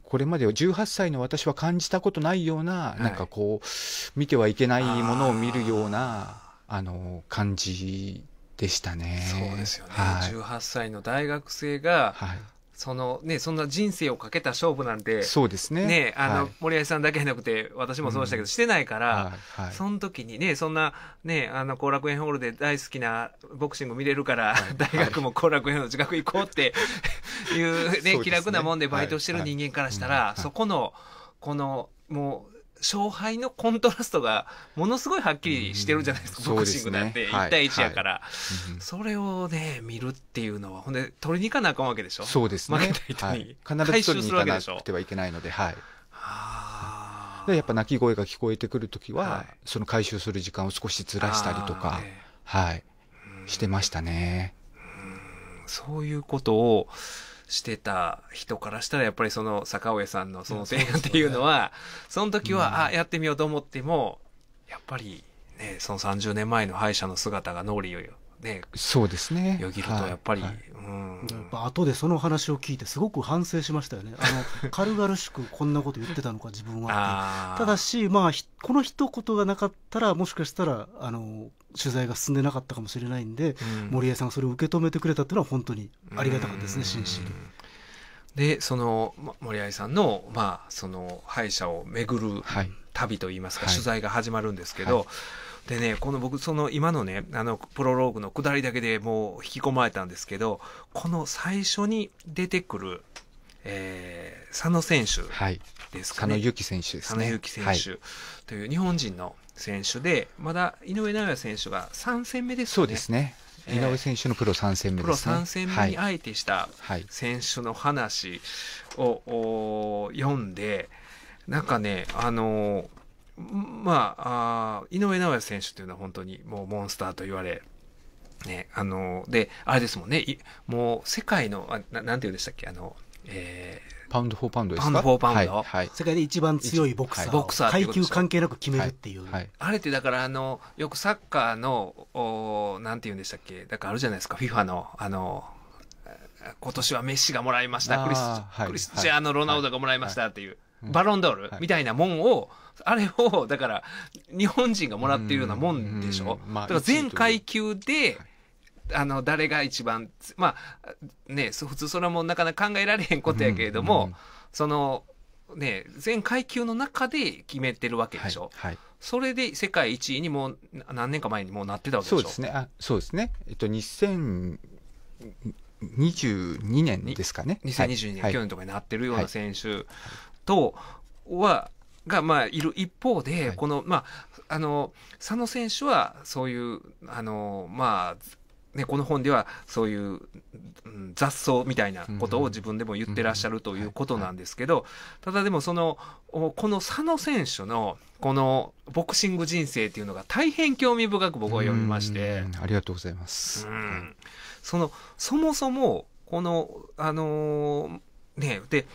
S3: これまで18歳の私は感じたことないような、はい、なんかこう見てはいけないものを見るようなあの感じでしたね。そうですよね、はい、
S1: 18歳の大学生が、はいそのね、そんな人生をかけた勝負なんて、そうですね。ね、あの、はい、森合さんだけじゃなくて、私もそうでしたけど、うん、してないから、はいはい、その時にね、そんな、ね、あの、後楽園ホールで大好きなボクシング見れるから、はい、大学も後楽園の近く行こうっていうね、ね気楽なもんでバイトしてる人間からしたら、そこの、この、もう、勝敗のコントラストがものすごいはっきりしてるじゃないですか、ボクシングなんて1対1やから、それをね見るっていうのはほんで取りに行かなあかんわけでしょそうですね負けた人に、はい、必ず取りに行かなくては
S3: いけないのではいでやっぱ泣き声が聞こえてくるときは、はい、その回収する時間を少しずらしたりとか、はいしてましたね
S1: そういうことをしてた人からしたらやっぱりその坂上さんのその提案っていうのは、その時は、あやってみようと思ってもやっぱりねその30年前の歯医者の姿が脳裏をね、そうですねよぎるとやっぱり、はいはいうん、
S2: やっぱ後でその話を聞いてすごく反省しましたよねあの 軽々しくこんなこと言ってたのか自
S3: 分はた
S2: だし、まあ、この一言がなかったらもしかしたらあの取材が進んでなかったかもしれないんで、うん、森江さんがそれを受け止めてくれたっていうのは本当にありがたかったですね、真摯
S1: に。でその森合さんの,、まあその歯医者を巡る旅といいますか、はい、取材が始まるんですけど、はい、でねこの僕その今のねあのプロローグの下りだけでもう引き込まれたんですけどこの最初に出てくる、えー、佐野選手ですかね、はい、佐野由紀選手ですね。佐野由紀選手という日本人の選手で、まだ井上尚弥選手が3戦目です、ね、そうです
S3: ね。井上選手のプロ3戦目、ね、プロ3戦目に
S1: 相手した選手の話を、はい、読んで、なんかね、あのまあ、あ井上尚弥選手というのは本当にもうモンスターと言われ、ね、あので、あれですもんね、もう世界の、あななんて言うんでしたっけ、あの、えー、
S3: パウンド・フォー・パウンドですかパウンド・フォー・パウンド、はい世界で一番強いボクサー、ボクサー階級関係なく決めるって
S1: いう、あれってだからあのよくサッカーのおなんて言うんでしたっけだからあるじゃないですか FIFA のあの今年はメッシがもらいましたクリスはい、クリスチアーノ・ロナウドがもらいましたっていう。バロンドールみたいなもんを、あれを、だから、日本人がもらっているようなもんでしょ、まあ、だから全階級で、あの、誰が一番、まあ、ね、普通それもなかなか考えられへんことやけれども、うんうん、その、ね、全階級の中で決めてるわけでしょ。はい、はい、それで世界一位にも何年か前にもうなってたわけでしょそうですね。あ
S3: そうですね。えっと、2 0 22年ですかね。2022年、はい、去年とかにな
S1: ってるような選手とは、が、まあ、いる一方で、はい、この、まあ、あの、佐野選手は、そういう、あの、まあ、ね、この本ではそういう雑草みたいなことを自分でも言ってらっしゃるということなんですけど、ただでもその、この佐野選手のこのボクシング人生っていうのが大変興味深く僕は読みまして。
S3: ありがとうございます。
S1: その、そもそも、この、あのー、ね、で、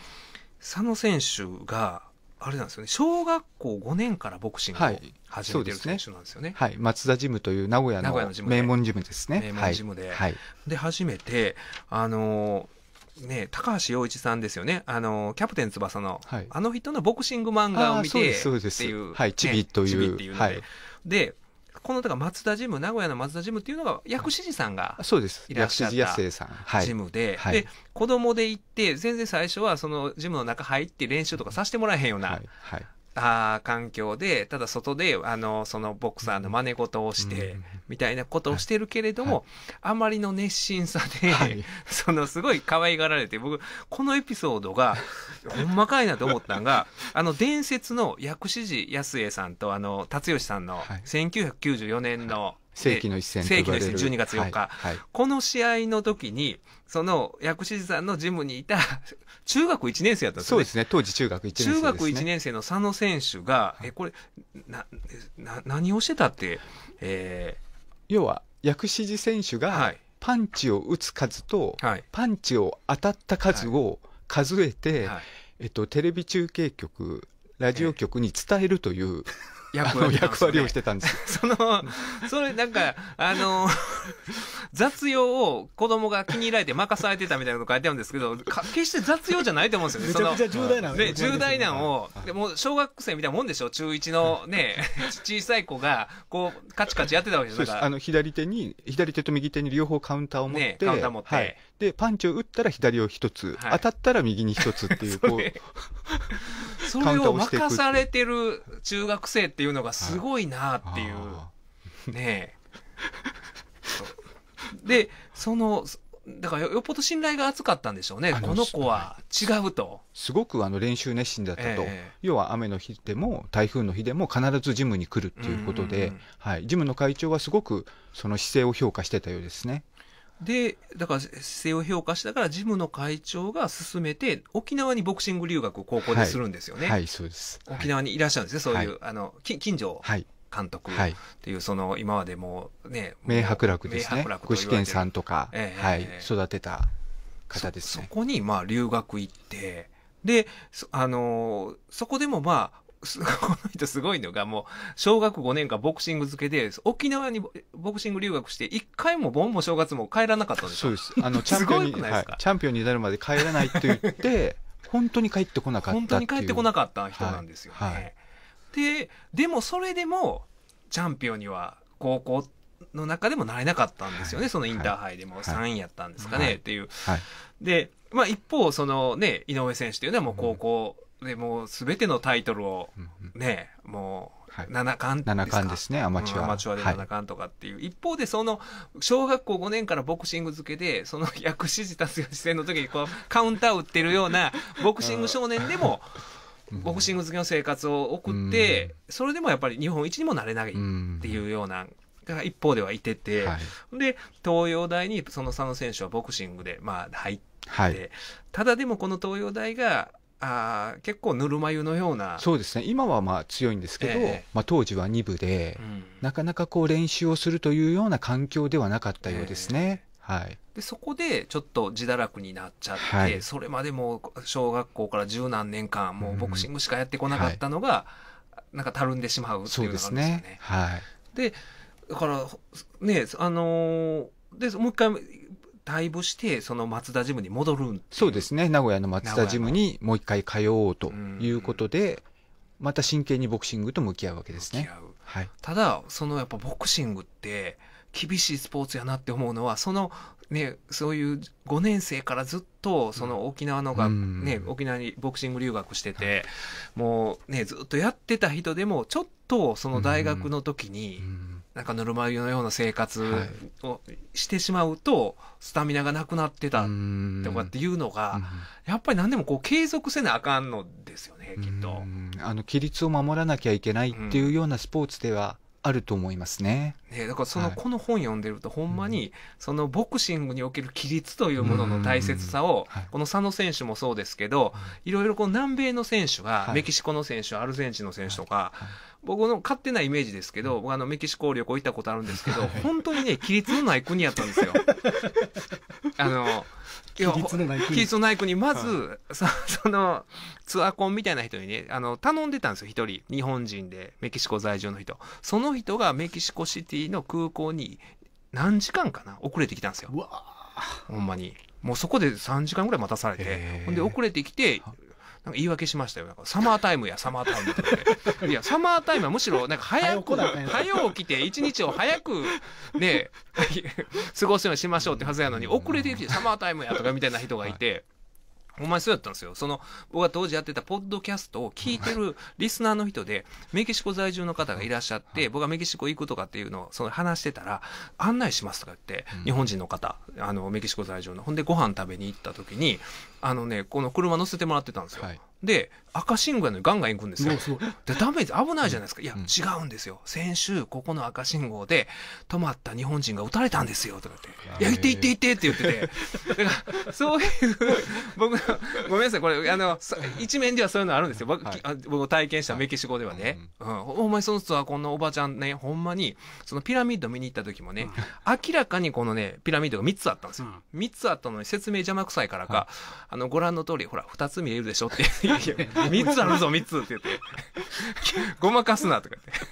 S1: 佐野選手が、あれなんですよね小学校5年からボクシングを始めてる選手なんですよね。
S3: はい、ねはい、松田ジムという名古屋の名門ジムですね。名門ジムで、はい、
S1: で初めてあのね、高橋洋一さんですよね、あのキャプテン翼の、はい、あの人のボクシング漫画を見てっていう、はい、チビという。チビっていうので、はい、でこのだから松田ジム名古屋の松田ジムっていうのが薬師寺さんがいらっし薬師寺さ
S3: ん、はい、ジム
S1: で,、はい、で子供で行って全然最初はそのジムの中入って練習とかさせてもらえへんような、はいはいあ環境で、ただ外で、あの、そのボクサーの真似事をして、みたいなことをしてるけれども、あまりの熱心さで、そのすごい可愛がられて、僕、このエピソードが、ほんまかいなと思ったのが、あの、伝説の薬師寺安江さんと、あの、辰吉さんの、1994年の、世紀の一戦世紀の一戦、12月4日、はいはい、この試合の時に、その薬師寺さんのジムにいた 中学1年生だったんですね。そうですね、当
S3: 時中学1年生、ね、中学1年
S1: 生の佐野選手が、え、これ、な、な、
S3: 何をしてたって、えー、要は、薬師寺選手が、パンチを打つ数と、はい、パンチを当たった数を数えて、えっと、テレビ中継局、ラジオ局に伝えるという、えー役割,、ね、役割をしてたんで
S1: す その、それなんか、あの、雑用を子供が気に入られて任されてたみたいなこと書いてあるんですけど、決して雑用じゃないと思うんですよね。めちゃくちゃ重大なね。重大なんを、でも小学生みたいなもんでしょ中1のね、小さい子が、こう、カチカチやってたわけじゃないですか。あの、
S3: 左手に、左手と右手に両方カウンターを持って、ね、カウンター持って、はい、で、パンチを打ったら左を一つ、はい、当たったら右に一つっていう、こう。
S1: それを任されてる中学生っていうのがすごいなっていう。ねえ。で、その、だからよっぽど信頼が厚かったんでしょうね、この子は違うと。
S3: すごくあの練習熱心だったと、えー、要は雨の日でも台風の日でも必ずジムに来るっていうことで、はい、ジムの会長はすごくその姿勢を評価してたようですね。
S1: で、だから姿勢を評価しながら、事務の会長が進めて、沖縄にボクシング留学を高校でするんですよね。はい、はい、そうです。沖縄にいらっしゃるんですね、はい、そういう、あの、近所。はい監督っていう、その今までもね、明白楽ですね、具志堅さんとか、えー、はい、育てた方です、ね、そこにまあ留学行って、で、あのー、そこでもまあ、この人すごいのが、もう、小学5年間ボクシング漬けで、沖縄にボクシング留学して、一回も盆も正月も帰らなかったんですそうです。あの、チャンピオンに、はい、
S3: チャンピオンになるまで帰らないと言って、本当に帰ってこなかった本当に帰ってこなかった人なんですよね。はいは
S1: い、で、でもそれでも、チャンピオンには高校の中でもなれなかったんですよね。そのインターハイでも3位やったんですかね、っていう。で、まあ一方、そのね、井上選手というのはもう高校、でもう全てのタイトルをね、うんもう
S3: 七冠です七冠ですね、アマチュア。うん、アマチュアで七
S1: 冠とかっていう。はい、一方で、その、小学校5年からボクシング付けで、その 薬師寺達也戦の時に、こう、カウンター打ってるような、ボクシング少年でも、ボクシング付けの生活を送って、うん、それでもやっぱり日本一にもなれないっていうような、が一方ではいてて、はい、で、東洋大にその佐野選手はボクシングで、まあ、入って、はい、ただでもこの東洋大が、あ結構ぬるま湯のような
S3: そうですね今はまあ強いんですけど、えー、まあ、当時は2部で、うん、なかなかこう練習をするというような環境ではなかったようですね、
S1: えー、はい、でそこでちょっと自堕落になっちゃって、はい、それまでも小学校から十何年間もうボクシングしかやってこなかったのが、うん、なんかたるんでしまうっていうのがあるんですよね。ねはい、でだからねあのー、でもう一回退部して、その松田ジムに戻る
S3: そうですね、名古屋の松田ジムにもう一回通おうと
S1: いうことで、また真剣にボクシングと向き合うわけですね。はい、ただ、そのやっぱボクシングって、厳しいスポーツやなって思うのは、そのね、そういう5年生からずっとその沖縄のが、ね、沖縄にボクシング留学してて、もうね、ずっとやってた人でも、ちょっとその大学の時に、なんかぬるま湯のような生活をしてしまうと、スタミナがなくなってたとかっていうのが、やっぱり何でもこう継続せなあかんのですよね、きっと。
S3: あの、規律を守らなきゃいけないっていうようなスポーツでは、あると思いますね。
S1: ねだからその、はい、この本読んでると、ほんまに、そのボクシングにおける規律というものの大切さを、この佐野選手もそうですけど、いろいろこう南米の選手が、はい、メキシコの選手、アルゼンチンの選手とか、僕の勝手なイメージですけど、僕あのメキシコ旅行行ったことあるんですけど、本当にね、規律のない国やったんですよ。あの、規律のない国。規律のない国、まず、その、ツアーコンみたいな人にね、あの、頼んでたんですよ、一人。日本人で、メキシコ在住の人。その人がメキシコシティの空港に、何時間かな遅れてきたんですよ。ほんまに。もうそこで3時間ぐらい待たされて、ほんで遅れてきて、なんか言い訳しましたよ。なんかサマータイムや、サマータイムってって。いや、サマータイムはむしろ、なんか早く、早起きて、一日を早く、ね、過ごすようにしましょうってはずやのに、遅れてきてサマータイムやとかみたいな人がいて、お前そうやったんですよ。その、僕が当時やってたポッドキャストを聞いてるリスナーの人で、メキシコ在住の方がいらっしゃって、僕がメキシコ行くとかっていうのをその話してたら、案内しますとか言って、日本人の方、あの、メキシコ在住の、ほんでご飯食べに行った時に、あのね、この車乗せてもらってたんですよ。はい、で、赤信号やのにガンガン行くんですよ。でダメージ危ないじゃないですか。いや、違うんですよ。先週、ここの赤信号で止まった日本人が撃たれたんですよ、とかって。いや、行って行って行ってって言ってて。だから、そういう、僕の、ごめんなさい、これ、あの、一面ではそういうのあるんですよ。僕、はい、僕体験したメキシコではね。うん、ほんまにその人はこのおばちゃんね、ほんまに、そのピラミッド見に行った時もね、明らかにこのね、ピラミッドが3つあったんですよ。3つあったのに説明邪魔くさいからか、あの、ご覧の通り、ほら、2つ見えるでしょって。三つあるぞ、三つって言って。ごまかすなとか言って。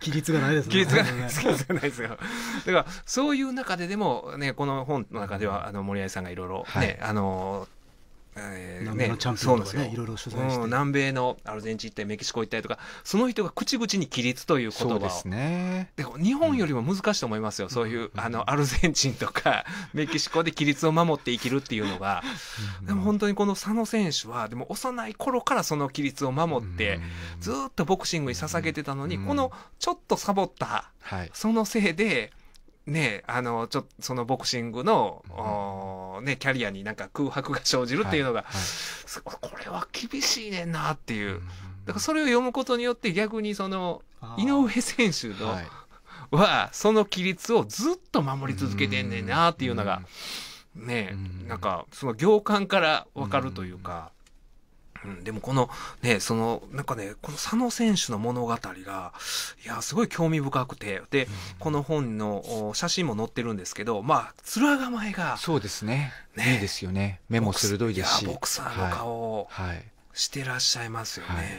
S2: 規律がないですね。規律がないです。規律がないですよ。だか
S1: ら、そういう中ででも、ね、この本の中では、あの、森合さんがいろいろ、ね、はい、あの、えー、ね、チャンピオンとかね、いろいろ取材して、うん、南米のアルゼンチン行ったりメキシコ行ったりとか、その人が口々に規律という言葉を。ですね。で日本よりも難しいと思いますよ。うん、そういう、あの、アルゼンチンとか、メキシコで規律を守って生きるっていうのが、でも本当にこの佐野選手は、でも幼い頃からその規律を守って、ずっとボクシングに捧げてたのに、このちょっとサボった、はい、そのせいで、ね、あの、ちょっと、そのボクシングの、うん、ね、キャリアになんか空白が生じるっていうのが、はいはい、これは厳しいねんなっていう。だからそれを読むことによって逆にその、井上選手の、はい、は、その規律をずっと守り続けてんねんなっていうのが、ね、なんか、その行間からわかるというか、うん、でもこのね、その、なんかね、この佐野選手の物語が、いや、すごい興味深くて、で、うん、この本の写真も載ってるんですけど、まあ、面構えが。そうで
S3: すね。ねいいですよね。目も鋭いですし。ボクサーの顔
S1: をしてらっしゃいますよね。はいはい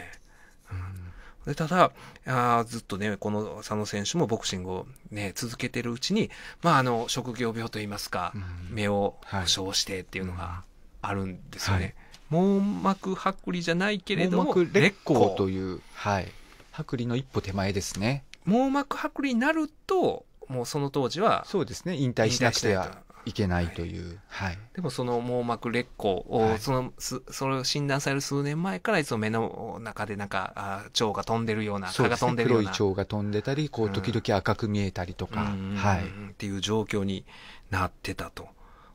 S1: うん、でただあ、ずっとね、この佐野選手もボクシングを、ね、続けてるうちに、まあ、あの職業病といいますか、うん、目を負傷してっていうのがあるんですよね。はい網膜剥離じゃないけれども裂光と
S3: いう、はい、剥離の一歩手前ですね
S1: 網膜剥離になるともうその当時はそうですね引退しなくては
S3: いけないという、はい、は
S1: い、でもその網膜劣行を、はい、そのすそれを診断される数年前からいつも目の中でなんかあ腸が飛んでるような蚊が飛んでるような、ね、
S3: 黒い腸が飛んでたりこう時
S1: 々赤く見えたりとか、うん、はい、っていう状況になってたと。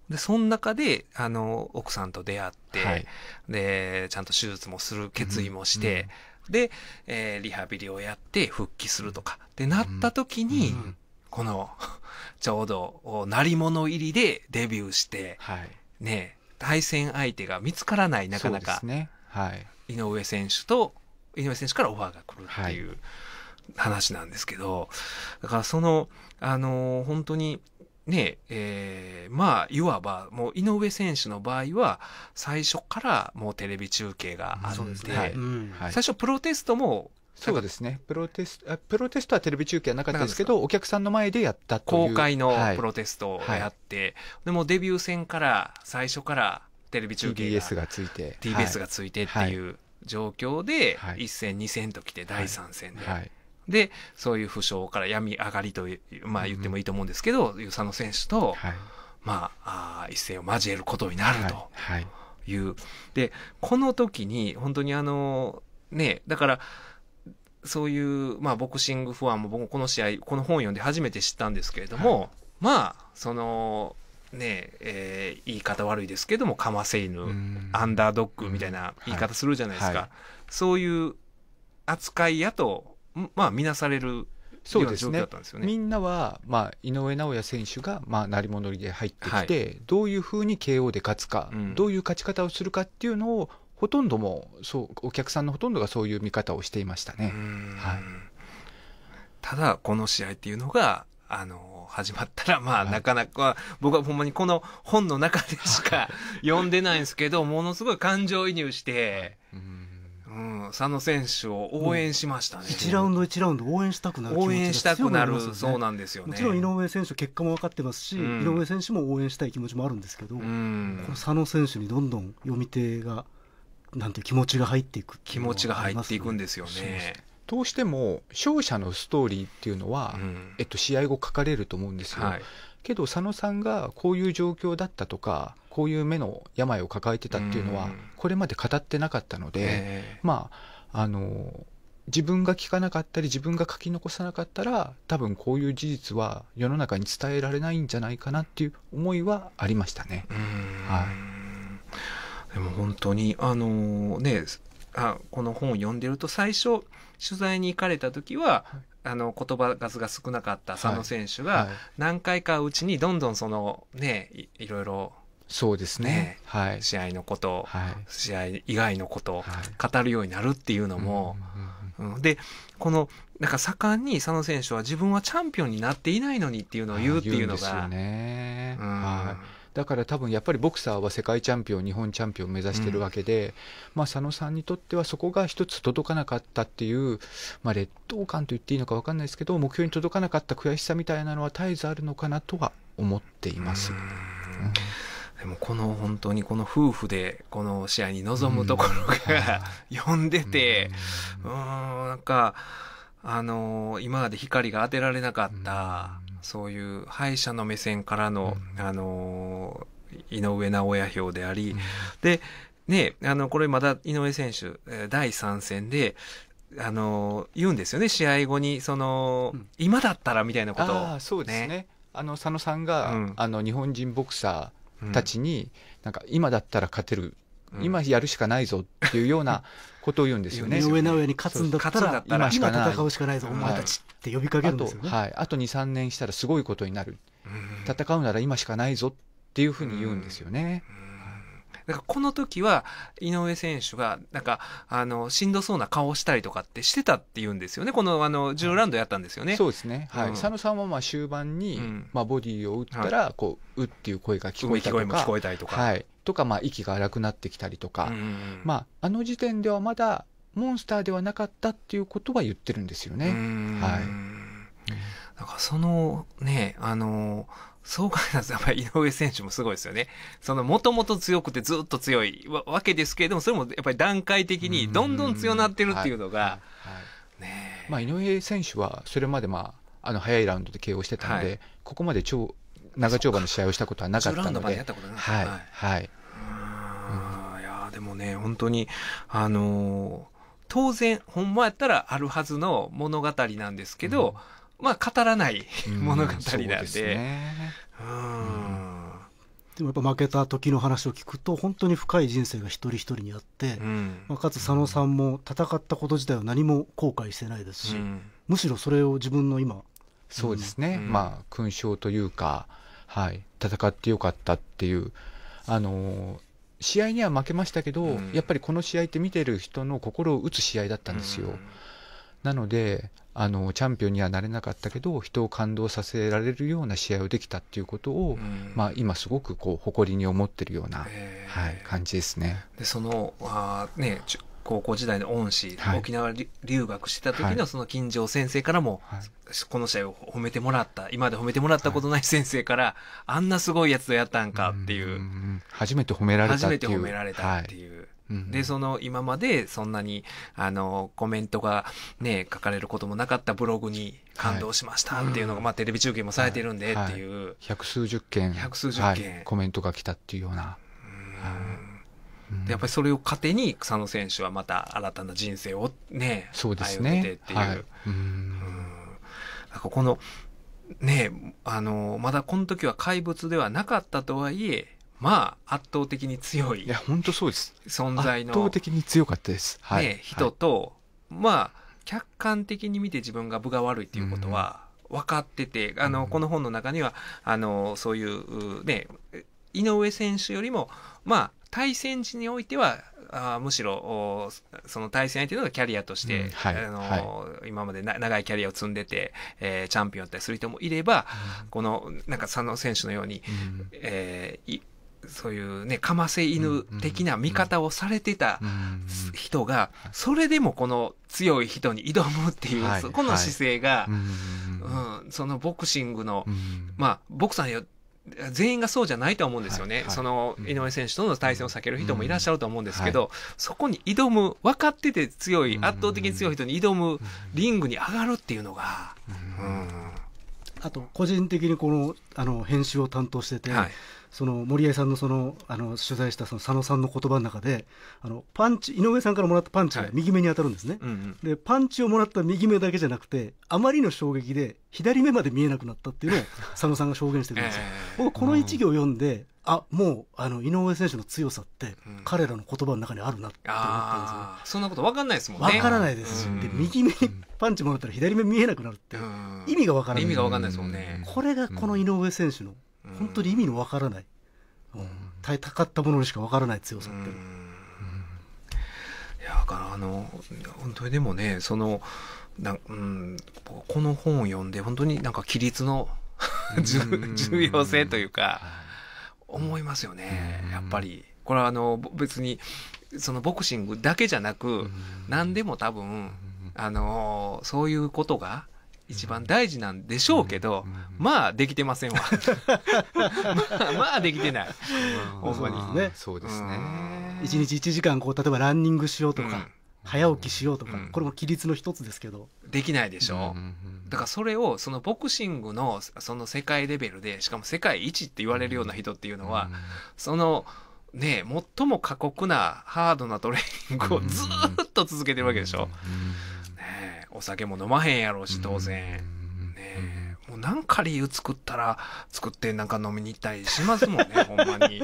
S1: で、その中で、あの、奥さんと出会って、はい、で、ちゃんと手術もする、決意もして、うん、で、えー、リハビリをやって復帰するとか、ってなった時に、うん、この、ちょうど、鳴り物入りでデビューして、はい、ね、対戦相手が見つからない、なかなか。ね。はい。井上選手と、井上選手からオファーが来るっていう話なんですけど、だからその、あのー、本当に、ねえー、まあ、いわば、もう井上選手の場合は、最初からもうテレビ中継があって、んね最初プロテストもそうですねプロテスト、プロテストはテレビ中継はなか
S3: ったですけど、お客さんの前でやったと公開のプロ
S1: テストをやって、はいはい、でもデビュー戦から、最初からテレビ中継が、TBS がついて、TBS がついてっていう状況で、1戦、2戦ときて、第3戦で。はいで、そういう負傷から病み上がりという、まあ言ってもいいと思うんですけど、うん、佐野選手と、はい、まあ、あ一戦を交えることになるという。はいはい、で、この時に、本当にあの、ね、だから、そういう、まあ、ボクシングファンも僕この試合、この本読んで初めて知ったんですけれども、まあ、その、ねええー、言い方悪いですけどもカマセイヌ、アンダードッグみたいな言い方するじゃないですか、はい、そういう扱いやとまあ、見なされるそうですね、みん
S3: なは、まあ、井上尚弥選手が、まあ、成り物入りで入ってきて、はい、どういうふうに KO で勝つか、うん、どういう勝ち方をするかっていうのをほとんどもそうお
S1: 客さんのほとんどがそういう見方をしていましたね。はい、ただこの試合っていうのがあの始まったらまあ、はい、なかなか僕はほんまにこの本の中でしか 読んでないんですけどものすごい感情移入して。うんうん、佐野選手を応援しましたね、1ラウ
S2: ンド1ラウンド応援したくなる応援したくなる、そうなんですよねもちろん井上選手結果も分かってますし、うん、井上選手も応援したい気持ちもあるんですけど、うん、この佐野選手にどんどん読み手がなんて気持ちが入っていく、
S1: ね、気持ちが入っていくんですよね。
S3: どうしても勝者のストーリーっていうのは、うん、えっと、試合後書かれると思うんですよ、はい、けど佐野さんがこういう状況だったとかこういう目の病を抱えてたっていうのは、これまで語ってなかったので、まあ、あの、自分が聞かなかったり自分が書き残さなかったら多分こういう事実は世の中に伝えられないんじゃないかなっていう思いはありましたね。
S1: はい、でも本当にあのー、ねあこの本を読んでると最初取材に行かれた時は、はいあの言葉数が少なかった佐野選手が何回かうちにどんどんそのねいろいろそうですね、はい、試合のこと、はい、試合以外のことを語るようになるっていうのも、でこのなんか盛んに佐野選手は自分はチャンピオンになっていないのにっていうのを言うっていうのが。
S3: ねはいだから多分やっぱりボクサーは世界チャンピオン、日本チャンピオンを目指しているわけで、うん、まあ、佐野さんにとってはそこが一つ届かなかったっていう、まあ、劣等感と言っていいのか分かんないですけど、目標に届かなかった悔しさみたいなのは絶えずあるのかなとは思っています。うん
S1: でもこの本当にこの夫婦でこの試合に臨むところが、うん、読んでて、うん、うんなんか、あのー、今まで光が当てられなかった、うん、そういう敗者の目線からの、うん、あのー、井上尚弥表であり、で、ね、あの、これまだ井上選手、第3戦で、あの言うんですよね、試合後に、その、今だったらみたいなことを、ね。そうですね。あの、佐野さんが、あの、日本人ボクサー、
S3: たちに、なんか今だったら勝てる今やるしかないぞっていうような ことを言うんですよね。上直上に勝つんだったら今しかな今戦うしかないぞ、お前たちって呼びかけるんですよね。あと,、はい、あと2、3年したらすごいことになる、戦うなら今しかないぞっていうふうに言う
S1: んですよね。うんんかこの時は井上選手がなんかあのしんどそうな顔をしたりとかってしてたっていうんですよね、このあの10ラウンドやったんですよね。そうですね、はい佐
S3: 野さんはまあ終盤に、まあ、ボディーを打ったら、こう、うっていう声が聞こえたりとか、聞こえたりとか、はい、とかまあ息が荒くなってきたりとか、まあ、あの時点ではまだモンスターではなかったっていうことは言ってるんですよね。はい、ん
S1: かそのねあのそう考えたらやっぱり井上選手もすごいですよね。そのもともと強くてずっと強いわけですけれども、それもやっぱり段階的にどんどん強なってるっていうのが、
S3: まあ、井上選手はそれまで、まあ、あの早いラウンドで KO してたので、はい、ここまで超長丁場の試合をしたことはなかったのではい、は
S1: いうん、いやでもね、本当に、あのー、当然、ほんまやったらあるはずの物語なんですけど、うんまあ、語らない物語なんで。でもやっぱ
S2: 負けた時の話を聞くと本当に深い人生が一人一人にあって、まあ、かつ佐野さんも戦ったこと自体は何も後悔してないですし、むしろそれを自分の今
S3: そうですね、まあ勲章というか、はい、戦ってよかったっていうあの試合には負けましたけど、やっぱりこの試合って見てる人の心を打つ試合だったんですよ。なのであのチャンピオンにはなれなかったけど人を感動させられるような試合をできたっていうことを、まあ、今すごくこう誇りに思ってるような、えー、はい、感じですね。
S1: でそのあね高校時代の恩師、はい、沖縄留学してた時のその金城先生からも、はい、この試合を褒めてもらった、今まで褒めてもらったことない先生から、はい、あんなすごいやつをやったんかっていう。
S3: 初めて褒められたっていう。初めて褒められたって
S1: いう。でその今までそんなにあのコメントがね書かれることもなかったブログに感動しましたっていうのが、まあ、テレビ中継もされてるんでってい
S3: う、百数十件百数十件、コメントが来たっていうよう
S1: な。うん、やっぱりそれを糧に草野選手はまた新たな人生をねそうですね歩んでっていう、うんなんかこのねあのまだこの時は怪物ではなかったとはいえまあ圧倒的に強いいや本当そうです存在の圧倒
S3: 的に強かったです、はい、ね、人
S1: と、はい、まあ客観的に見て自分が分が悪いっていうことは分かってて、うん、あのこの本の中にはあのそういうね井上選手よりもまあ対戦時においてはあむしろおその対戦相手のキャリアとして、はい、あの、今までな長いキャリアを積んでて、えー、チャンピオンだったりする人もいれば、うん、このなんか佐野選手のように、うん、えー、そういうねかませ犬的な見方をされてた人がそれでもこの強い人に挑むっていう、そこの姿勢が、うん、そのボクシングの、まあボクサーに全員がそうじゃないと思うんですよね、はいはい、その井上選手との対戦を避ける人もいらっしゃると思うんですけど、うんはい、そこに挑む、分かってて強い、圧倒的に強い人に挑む、リングに上がるっていうのが。
S2: うん、あと個人的にこのあの編集を担当してて、その森江さんのそのあの取材したその佐野さんの言葉の中であのパンチ井上さんからもらったパンチが右目に当たるんですね、はいうんうん、でパンチをもらった右目だけじゃなくてあまりの衝撃で左目まで見えなくなったっていうのを 佐野さんが証言してるんですよ。えー、僕この一行読んで、うんあもうあの井上選手の強さって彼らの言葉の中にあるなって
S1: 思ったんですよ、ね、うん、そんなこと分かんないですもんね分からないですし、うん、で右
S2: 目にパンチもらったら左目見えなくなるっ
S1: て、うん、
S2: 意味が分からない意味が分かんないで
S1: すもんねこれがこ
S2: の井上選手の本当に意味のわからない、
S1: うん、耐えたかったものにしかわからない強さっていう、うんいやだからあの本当にでもねそのな、うん、この本を読んで本当になんか規律の
S3: 重
S1: 要性というか思いますよねやっぱりこれはあの別にそのボクシングだけじゃなく何でも多分あのそういうことが一番大事なんでしょうけど、まあできてませんわ まあ、まあできてないほんまにねそうですね
S2: 一日一時間こう例えばランニングしようとか、早起きしようとか、これも規律の一つですけど
S1: できないでしょ、うだからそれをそのボクシングのその世界レベルでしかも世界一って言われるような人っていうのは、そのね最も過酷なハードなトレーニングをずっと続けてるわけでしょ、うお酒も飲まへんやろうし当然、ねもうなんか理由作ったら作ってなんか飲みに行ったりしますもんね ほんまに、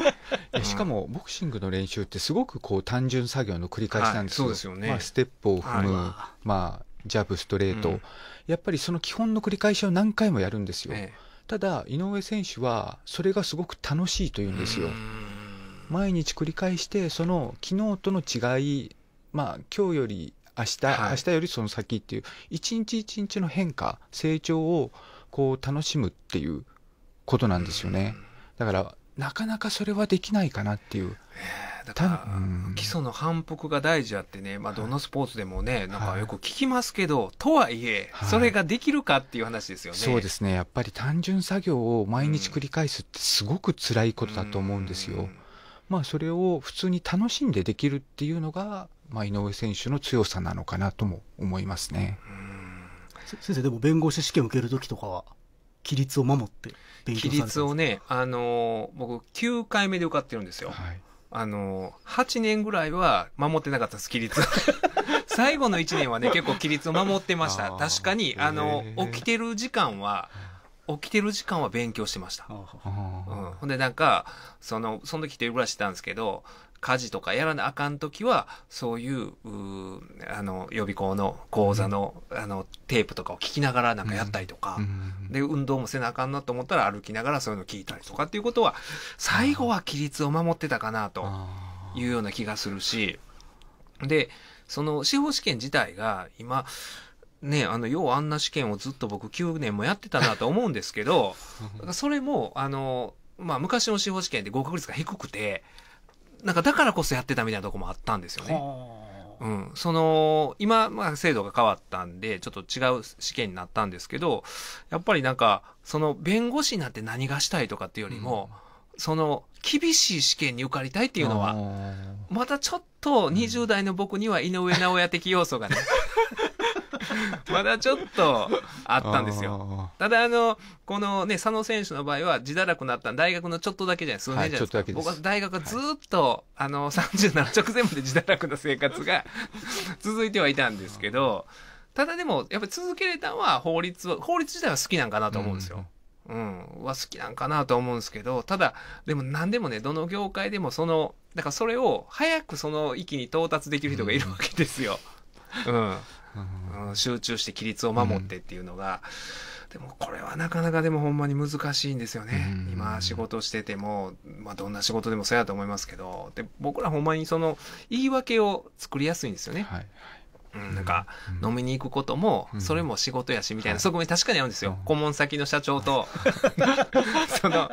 S1: うしか
S3: もボクシングの練習ってすごくこう単純作業の繰り返しなんですよ,、はい、ですよね、まあ、ステップを踏む、まあジャブストレート、うん、やっぱりその基本の繰り返しを何回もやるんですよ、ね、ただ井上選手はそれがすごく楽しいというんですよ毎日繰り返してその昨日との違いまあ今日より明日、はい、明日よりその先っていう一日一日の変化成長をこう楽しむっていうことなんですよね、だからなかなかそれはできないかなっていう。だから、うん、
S1: 基礎の反復が大事あってね、まあ、どのスポーツでもね、なんかよく聞きますけど、はい、とはいえ、それができるかっていう話ですよね、はい、そうです
S3: ね、やっぱり単純作業を毎日繰り返すって、すごく辛いことだと思うんですよ。うん、まあ、それを普通に楽しんでできるっていうのが、まあ、井上選手の強さなのかなとも思いますね。
S1: 先生でも弁護士
S3: 試験受ける時とかは規律を守って勉強され規律
S1: をね、あのー、僕9回目で受かってるんですよ。はい、あのー、8年ぐらいは守ってなかったです規律。最後の1年はね結構規律を守ってました。確かにあのー、起きてる時間は起きてる時間は勉強してました。うん、ほんでなんかそのその時一人暮らししてたんですけど家事とかやらなあかん時はそういうあの予備校の講座の,、あのテープとかを聞きながらなんかやったりとか、で運動もせなあかんなと思ったら歩きながらそういうの聞いたりとかっていうことは最後は規律を守ってたかなというような気がするしでその司法試験自体が今ね、あのようあんな試験をずっと僕9年もやってたなと思うんですけど それもあの、まあ、昔の司法試験って合格率が低くてなんかだからこそやってたみたいなとこもあったんですよね。うん、その今、まあ、制度が変わったんでちょっと違う試験になったんですけどやっぱりなんかその弁護士になって何がしたいとかっていうよりも、うん、その厳しい試験に受かりたいっていうのはまたちょっと20代の僕には井上尚弥的要素がね、まだちょっとあったんですよ。ただ、あの、このね、佐野選手の場合は、自堕落になった大学のちょっとだけじゃない、数年じゃないですか。はい、僕は大学はずっと、はい、あの、37直前まで自堕落な生活が 続いてはいたんですけど、ただでも、やっぱり続けれたのは法律は、法律自体は好きなんかなと思うんですよ。うん、うん、は好きなんかなと思うんですけど、ただ、でも何でもね、どの業界でもその、だからそれを早くその域に到達できる人がいるわけですよ。うん、うんうん、集中して規律を守ってっていうのが、でもこれはなかなかでもほんまに難しいんですよね、今仕事してても、まあ、どんな仕事でもそうやと思いますけどで僕らほんまにその言い訳を作りやすいんですよね。はいなんか飲みに行くことも、それも仕事やしみたいなそこに確かにあるんですよ、顧問先の社長と その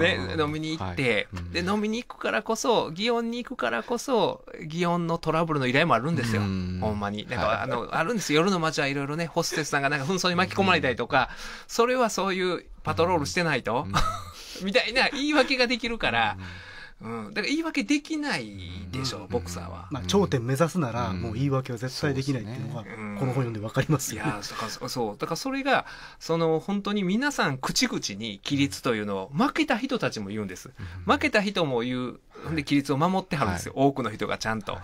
S1: ね飲みに行って、で飲みに行くからこそ祇園に行くからこそ祇園のトラブルの依頼もあるんですよ、ほんまになんか、あのあるんですよ夜の街はいろいろねホステスさんがなんか紛争に巻き込まれたりとか、それはそういうパトロールしてないと、みたいな言い訳ができるから。うん、だから言い訳できない
S2: でしょ、うん、ボクサーは、まあ、頂点目指すなら、もう言い訳は絶対できないっていうのが、この本読んで分かりますよ、ね、いや
S1: そうだからそれがその本当に皆さん口々に規律というのを負けた人たちも言うんです、負けた人も言うんで規律を守ってはるんですよ、はい、多くの人がちゃんと、はい、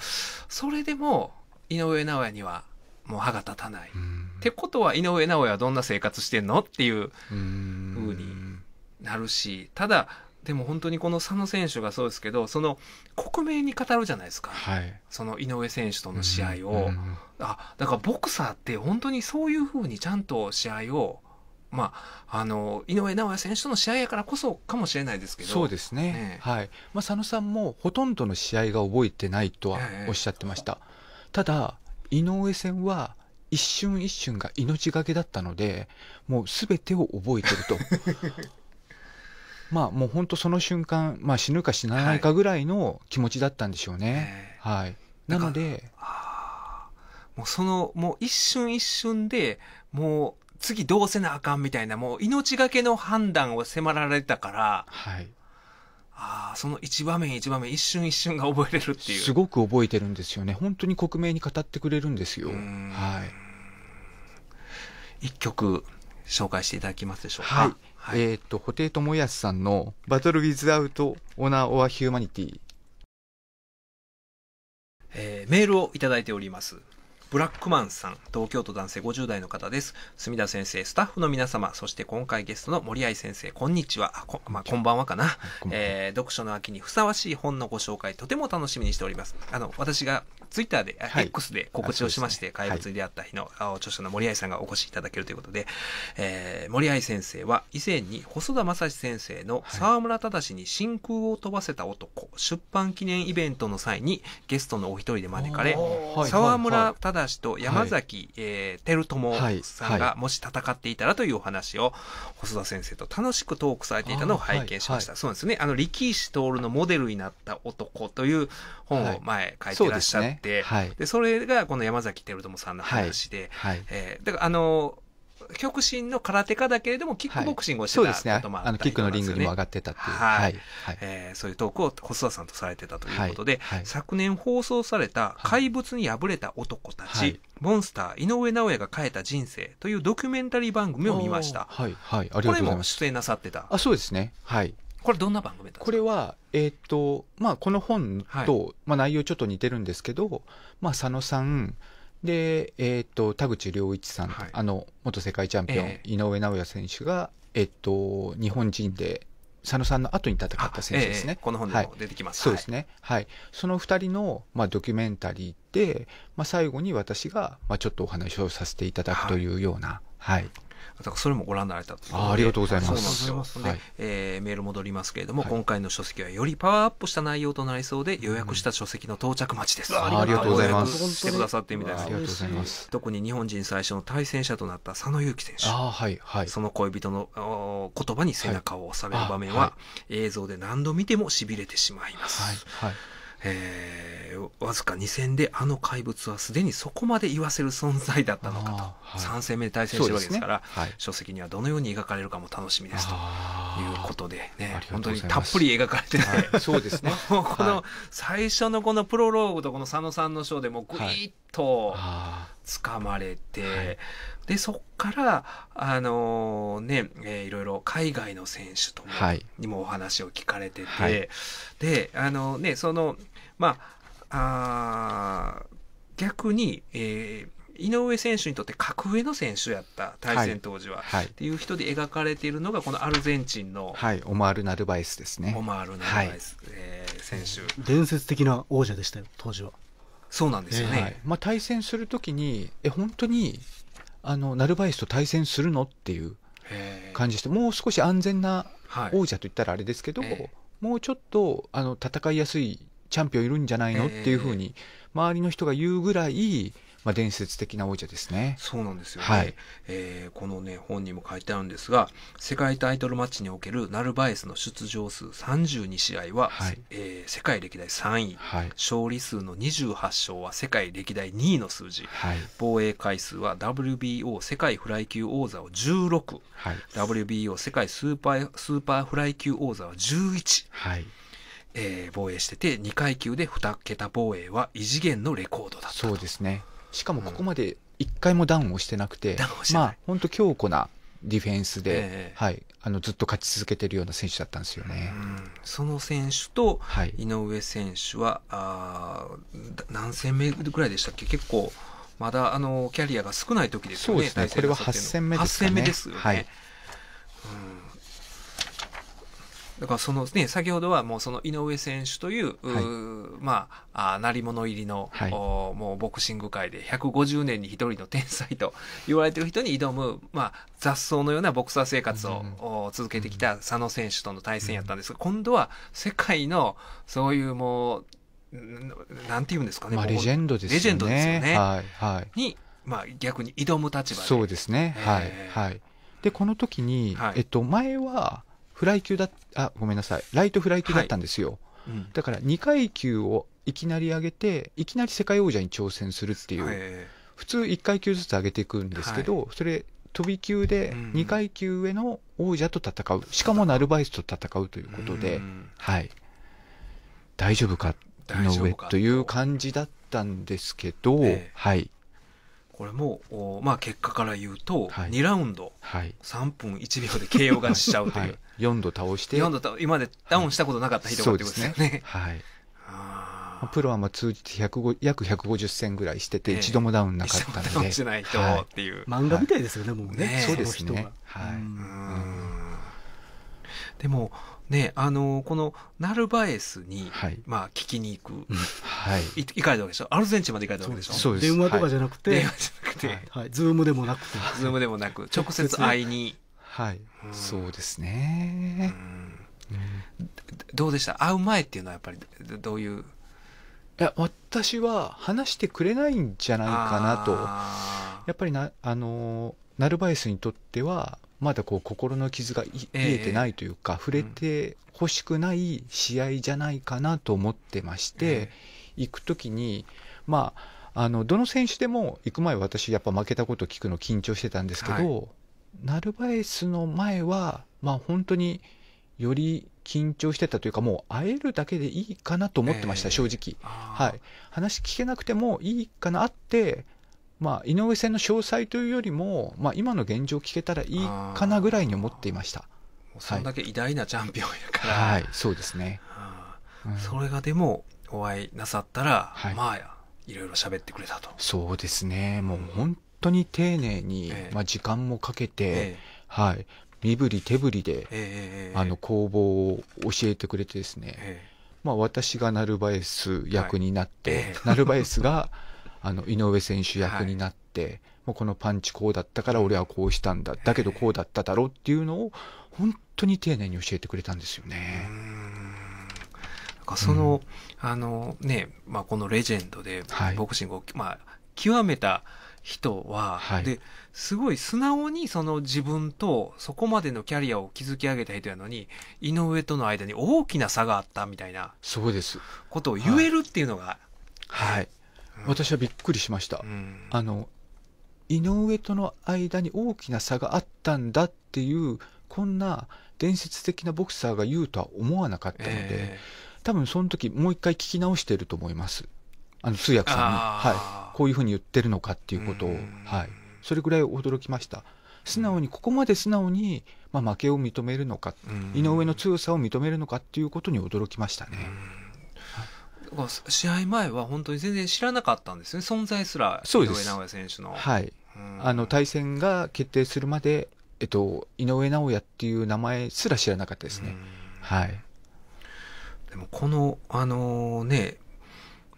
S1: それでも井上尚弥にはもう歯が立たない、ってことは井上尚弥はどんな生活してんのっていうふうになるしただでも本当にこの佐野選手がそうですけど、その克明に語るじゃないですか、はい、その井上選手との試合を、うんうん、あだからボクサーって本当にそういうふうにちゃんと試合を、まあ、あの井上尚弥選手との試合やからこそかもしれないですけどそうですね、ねはいま
S3: あ、佐野さんもほとんどの試合が覚えてないとはおっしゃってました。えー、ただ井上戦は一瞬一瞬が命がけだったのでもうすべてを覚えてると まあもう本当その瞬間、まあ、死ぬか死なないかぐらいの気持ちだったんでしょ
S1: うね。はい、はい、なのでもうそのもう一瞬一瞬でもう次どうせなあかんみたいなもう命がけの判断を迫られたから、はい、あその一場面一場面一瞬一瞬が覚えれるっていう
S3: すごく覚えてるんですよね本当に克明に語ってくれるんですよはい一曲紹介していただきますでしょうか、はいはい、えっ、ー、と、布袋寅泰さんのバトルウィズアウトオナーオアヒ
S1: ューマニティ。えー、メールをいただいております。ブラックマンさん、東京都男性50代の方です。墨田先生、スタッフの皆様、そして今回ゲストの森合先生、こんにちは。こまあ、こんばんはかな、えー、読書の秋にふさわしい本のご紹介、とても楽しみにしております。あの、私がツイッターで、はい、X で告知をしまして、ね、怪物に出会った日の、はい、著者の森合さんがお越しいただけるということで、えー、森合先生は以前に細田正史先生の沢村忠に真空を飛ばせた男、出版記念イベントの際にゲストのお一人で招かれ、沢村忠と山崎、はい、えー、照友さんがもし戦っていたらというお話を細田先生と楽しくトークされていたのを拝見しました。はいはい、そうなんですね。あの、力士徹のモデルになった男という本を前書いてらっしゃって、はい、でそれがこの山崎照友さんの話で、はいはい、えー、だからあの極真の空手家だけれどもキックボクシングをしてた、はい、ね、あのキックのリングにも上がってたっていう、はい、はい、えー、そういうトークを細田さんとされてたということで、はい、昨年放送された「怪物に敗れた男たち、モンスター井上尚弥が変えた人生」というドキュメンタリー番組を見ました、はいはい、ありがとうございますこれも出演なさってたあ
S3: そうですねはいこれどんな番
S1: 組これは、えっ、ー、
S3: と、まあ、この本と、はい、まあ、内容ちょっと似てるんですけど、まあ、佐野さん、で、えっ、ー、と、田口良一さん、はい、あの、元世界チャンピオン、えー、井上尚弥選手が、えっ、ー、と、日本人で、佐野さんの後に戦った選手ですね。えー、この本でも出てきます、はい、そうですね。はい。その二人の、まあ、ドキュメンタリーで、まあ、最後に私が、まあ、ちょっとお話をさせていただくというような、はい、はい
S1: だからそれもご覧になられたあありがとうございます。そうなんですよ。はい、えー、メール戻りますけれども、はい、今回の書籍はよりパワーアップした内容となりそうで予約した書籍の到着待ちです。うん、ありがとうございます。してくださってみたいです。ありがとうございます。特に日本人最初の対戦者となった佐野勇樹選手。あはいはい。その恋人の言葉に背中を押される場面は、映像で何度見てもしびれてしまいます。はい。はいえー、わずか2戦であの怪物はすでにそこまで言わせる存在だったのかと、はい、3戦目で対戦してるわけですから、ねはい、書籍にはどのように描かれるかも楽しみですということでね本当にたっぷり描かれて、ね、い、そうですね この最初のこのプロローグとこの佐野さんの章でもぐいっとつかまれて、はい、でそこからあのー、ね、えー、いろいろ海外の選手と
S2: も、に
S1: もお話を聞かれてて、であのー、ねそのまあ、あ逆に、えー、井上選手にとって格上の選手やった対戦当時は、はい、っていう人で描かれているのがこのアルゼンチンの、
S3: はい、オマール・ナルバイスですねオマール・ナルバイス、はい、
S1: えー、選手伝
S3: 説的な王者でしたよ当時はそうなんですよね、えーはい、まあ、対戦するときにえ本当にあのナルバイスと対戦するのっていう感じしてもう少し安全な王者といったらあれですけど、もうちょっとあの戦いやすいチャンピオンいるんじゃないの、っていうふうに周りの人が言うぐらい、まあ、伝説的な王者ですね。そ
S1: うなんですよね、はい、えー、この、ね、本にも書いてあるんですが世界タイトルマッチにおけるナルバエスの出場数32試合は、はい、えー、世界歴代3位、はい、勝利数の28勝は世界歴代2位の数字、はい、防衛回数は WBO 世界フライ級王座を16、WBO 世界スーパースーパーフライ級王座は11。はいえー、防衛してて2階級で2桁防衛は異次元のレコード
S3: だったそうですねしかもここまで1回もダウンをしてなくて、うん、まあ本当強固なディフェンスで、えー、はい、あのずっと勝ち続けてるような選手だったんですよね。
S1: その選手と井上選手は、はい、あ何戦目ぐらいでしたっけ結構まだあのキャリアが少ない時ですよね。そうですねこれは8戦目ですかね。8戦目ですよね。はい、うんだからそのね、先ほどはもうその井上選手という、はい、まあ、あなり物入りの、はい、おもうボクシング界で150年に一人の天才と 言われてる人に挑む、まあ、雑草のようなボクサー生活を、うんう続けてきた佐野選手との対戦やったんですが、うん、今度は世界のそういうもう、なんて言うんですかね。まあ、レジェンドですね。レジェンドですよね。
S3: はい、はい。に、まあ、逆に挑む立場で。そうですね。はい、はい。で、この時に、はい、えっと、前は、フライ級だあごめんなさいライトフライ級だったんですよ、はいうん、だから2階級をいきなり上げていきなり世界王者に挑戦するっていう、普通1階級ずつ上げていくんですけど、はい、それ飛び級で2階級上の王者と戦う、うん、しかもナルバイスと戦うということで、うん、はい大丈夫か井上という感じだったんですけど、えはい
S1: これもお、まあ、結
S3: 果から言うと、はい、2ラウンド、はい、3分1秒で KO 勝ちしちゃうという、はい、4度倒して今
S1: までダウンしたことなかった人がっことですね。はい
S3: プロはまあ通じて約150戦ぐらいしてて、一度もダウンなかったので、えー、ダウンしない人っていう、漫画みたいですよね、もうね、そうですね。
S1: はい、でもね、あのこのナルバエスに、はい、まあ、聞きに行く、はい、行かれたわけでしょアルゼンチンまで行かれたわけでしょそう電話とかじゃなくて、電話
S3: じゃなくて、はい、ズームでもなくて、ズームでもなく、直接会いに。はい、そうですね、うどうでした会う前っていうのはやっ
S1: ぱりどういうい
S3: や私は話してくれないんじゃないかなとやっぱりなあのナルバエスにとってはまだこう心の傷が癒えてないというか、触れてほしくない試合じゃないかなと思ってまして、行くときに、まあ、あのどの選手でも行く前、私、やっぱ負けたこと聞くの緊張してたんですけど、ナルバエスの前は、まあ、本当により緊張してたというか、もう会えるだけでいいかなと思ってました、正直、はい。話聞けなくてもいいかな、会って、まあ、井上戦の詳細というよりも、まあ、今の現状聞けたらいいかなぐらいに思っていました。
S1: そんだけ偉大なチャンピオンやから、はい、そうですね、それがでもお会いなさったら、はい、まあいろいろ喋ってくれたとそうです
S3: ねもう本当に丁寧に、ええ、まあ、時間もかけて、え、はい、身振り手振りで、あの工房を教えてくれてですね、まあ、私がナルバエス役になって、ナルバエスがあの井上選手役になって、はい、もうこのパンチこうだったから俺はこうしたんだだけどこうだっただろうっていう
S1: のを本当に丁寧に教えてくれたんですよね。なんかその、うん、あのね、まあ、このレジェンドでボクシングを、はい、まあ、極めた人は、はい、ですごい素直にその自分とそこまでのキャリアを築き上げた人やのに井上との間に大きな差があったみたいなそ
S3: うですこ
S1: とを言えるっていうのが、
S3: はい、はい、私はびっくりしました、あの井上との間に大きな差があったんだっていうこんな伝説的なボクサーが言うとは思わなかったので、えー、多分その時もう一回聞き直してると思いますあの通訳さんに、はい、こういうふうに言ってるのかっていうことを、はい、それぐらい驚きました素直にここまで素直に、まあ、負けを認めるのか、井上の強さを認めるのかっていうことに驚きましたね。
S1: 試合前は本当に全然知らなかったんですね、存在すら、そうです井上尚弥選手の。はい、あの
S3: 対戦が決定するまで、えっと、井上尚弥っていう名前すら知らなかったですね。はい、でもこの、あのー、ね、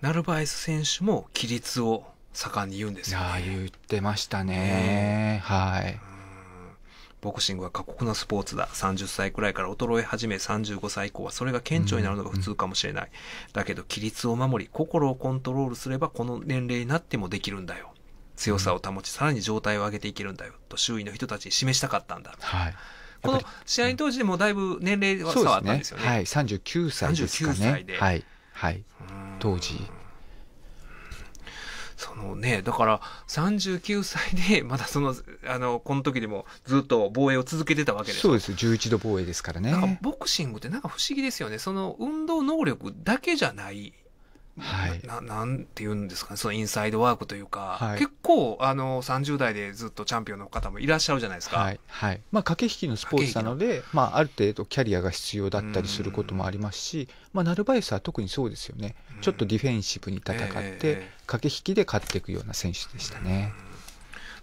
S3: ナルバイス選手も規律を盛んに言うんで
S1: すよね。言ってましたね。はい。ボクシングは過酷なスポーツだ。30歳くらいから衰え始め、35歳以降はそれが顕著になるのが普通かもしれない。だけど、規律を守り、心をコントロールすれば、この年齢になってもできるんだよ。強さを保ち、さらに状態を上げていけるんだよ。と、周囲の人たちに示したかったんだ。はい。この試合当時でもだいぶ年齢は差はあったんですよね。ねは
S3: い、39歳ですかね。39歳で。はい。はい。当時。
S1: そのね、だから39歳で、まだその、あの、この時でもずっと防衛を続けてたわけですそう
S3: です、11度防衛ですからね。か
S1: ボクシングってなんか不思議ですよね。その運動能力だけじゃないはい、ななんていうんですかねそのインサイドワークというか、はい、結構あの30代でずっとチャンピオンの方もいらっしゃるじゃないですか、はい、
S3: はい、まあ、駆け引きのスポーツなのでまあ、ある程度キャリアが必要だったりすることもありますし、まあ、ナルバイスは特にそうですよねちょっとディフェンシブに戦って、駆け引きで勝っていくような選手でしたね。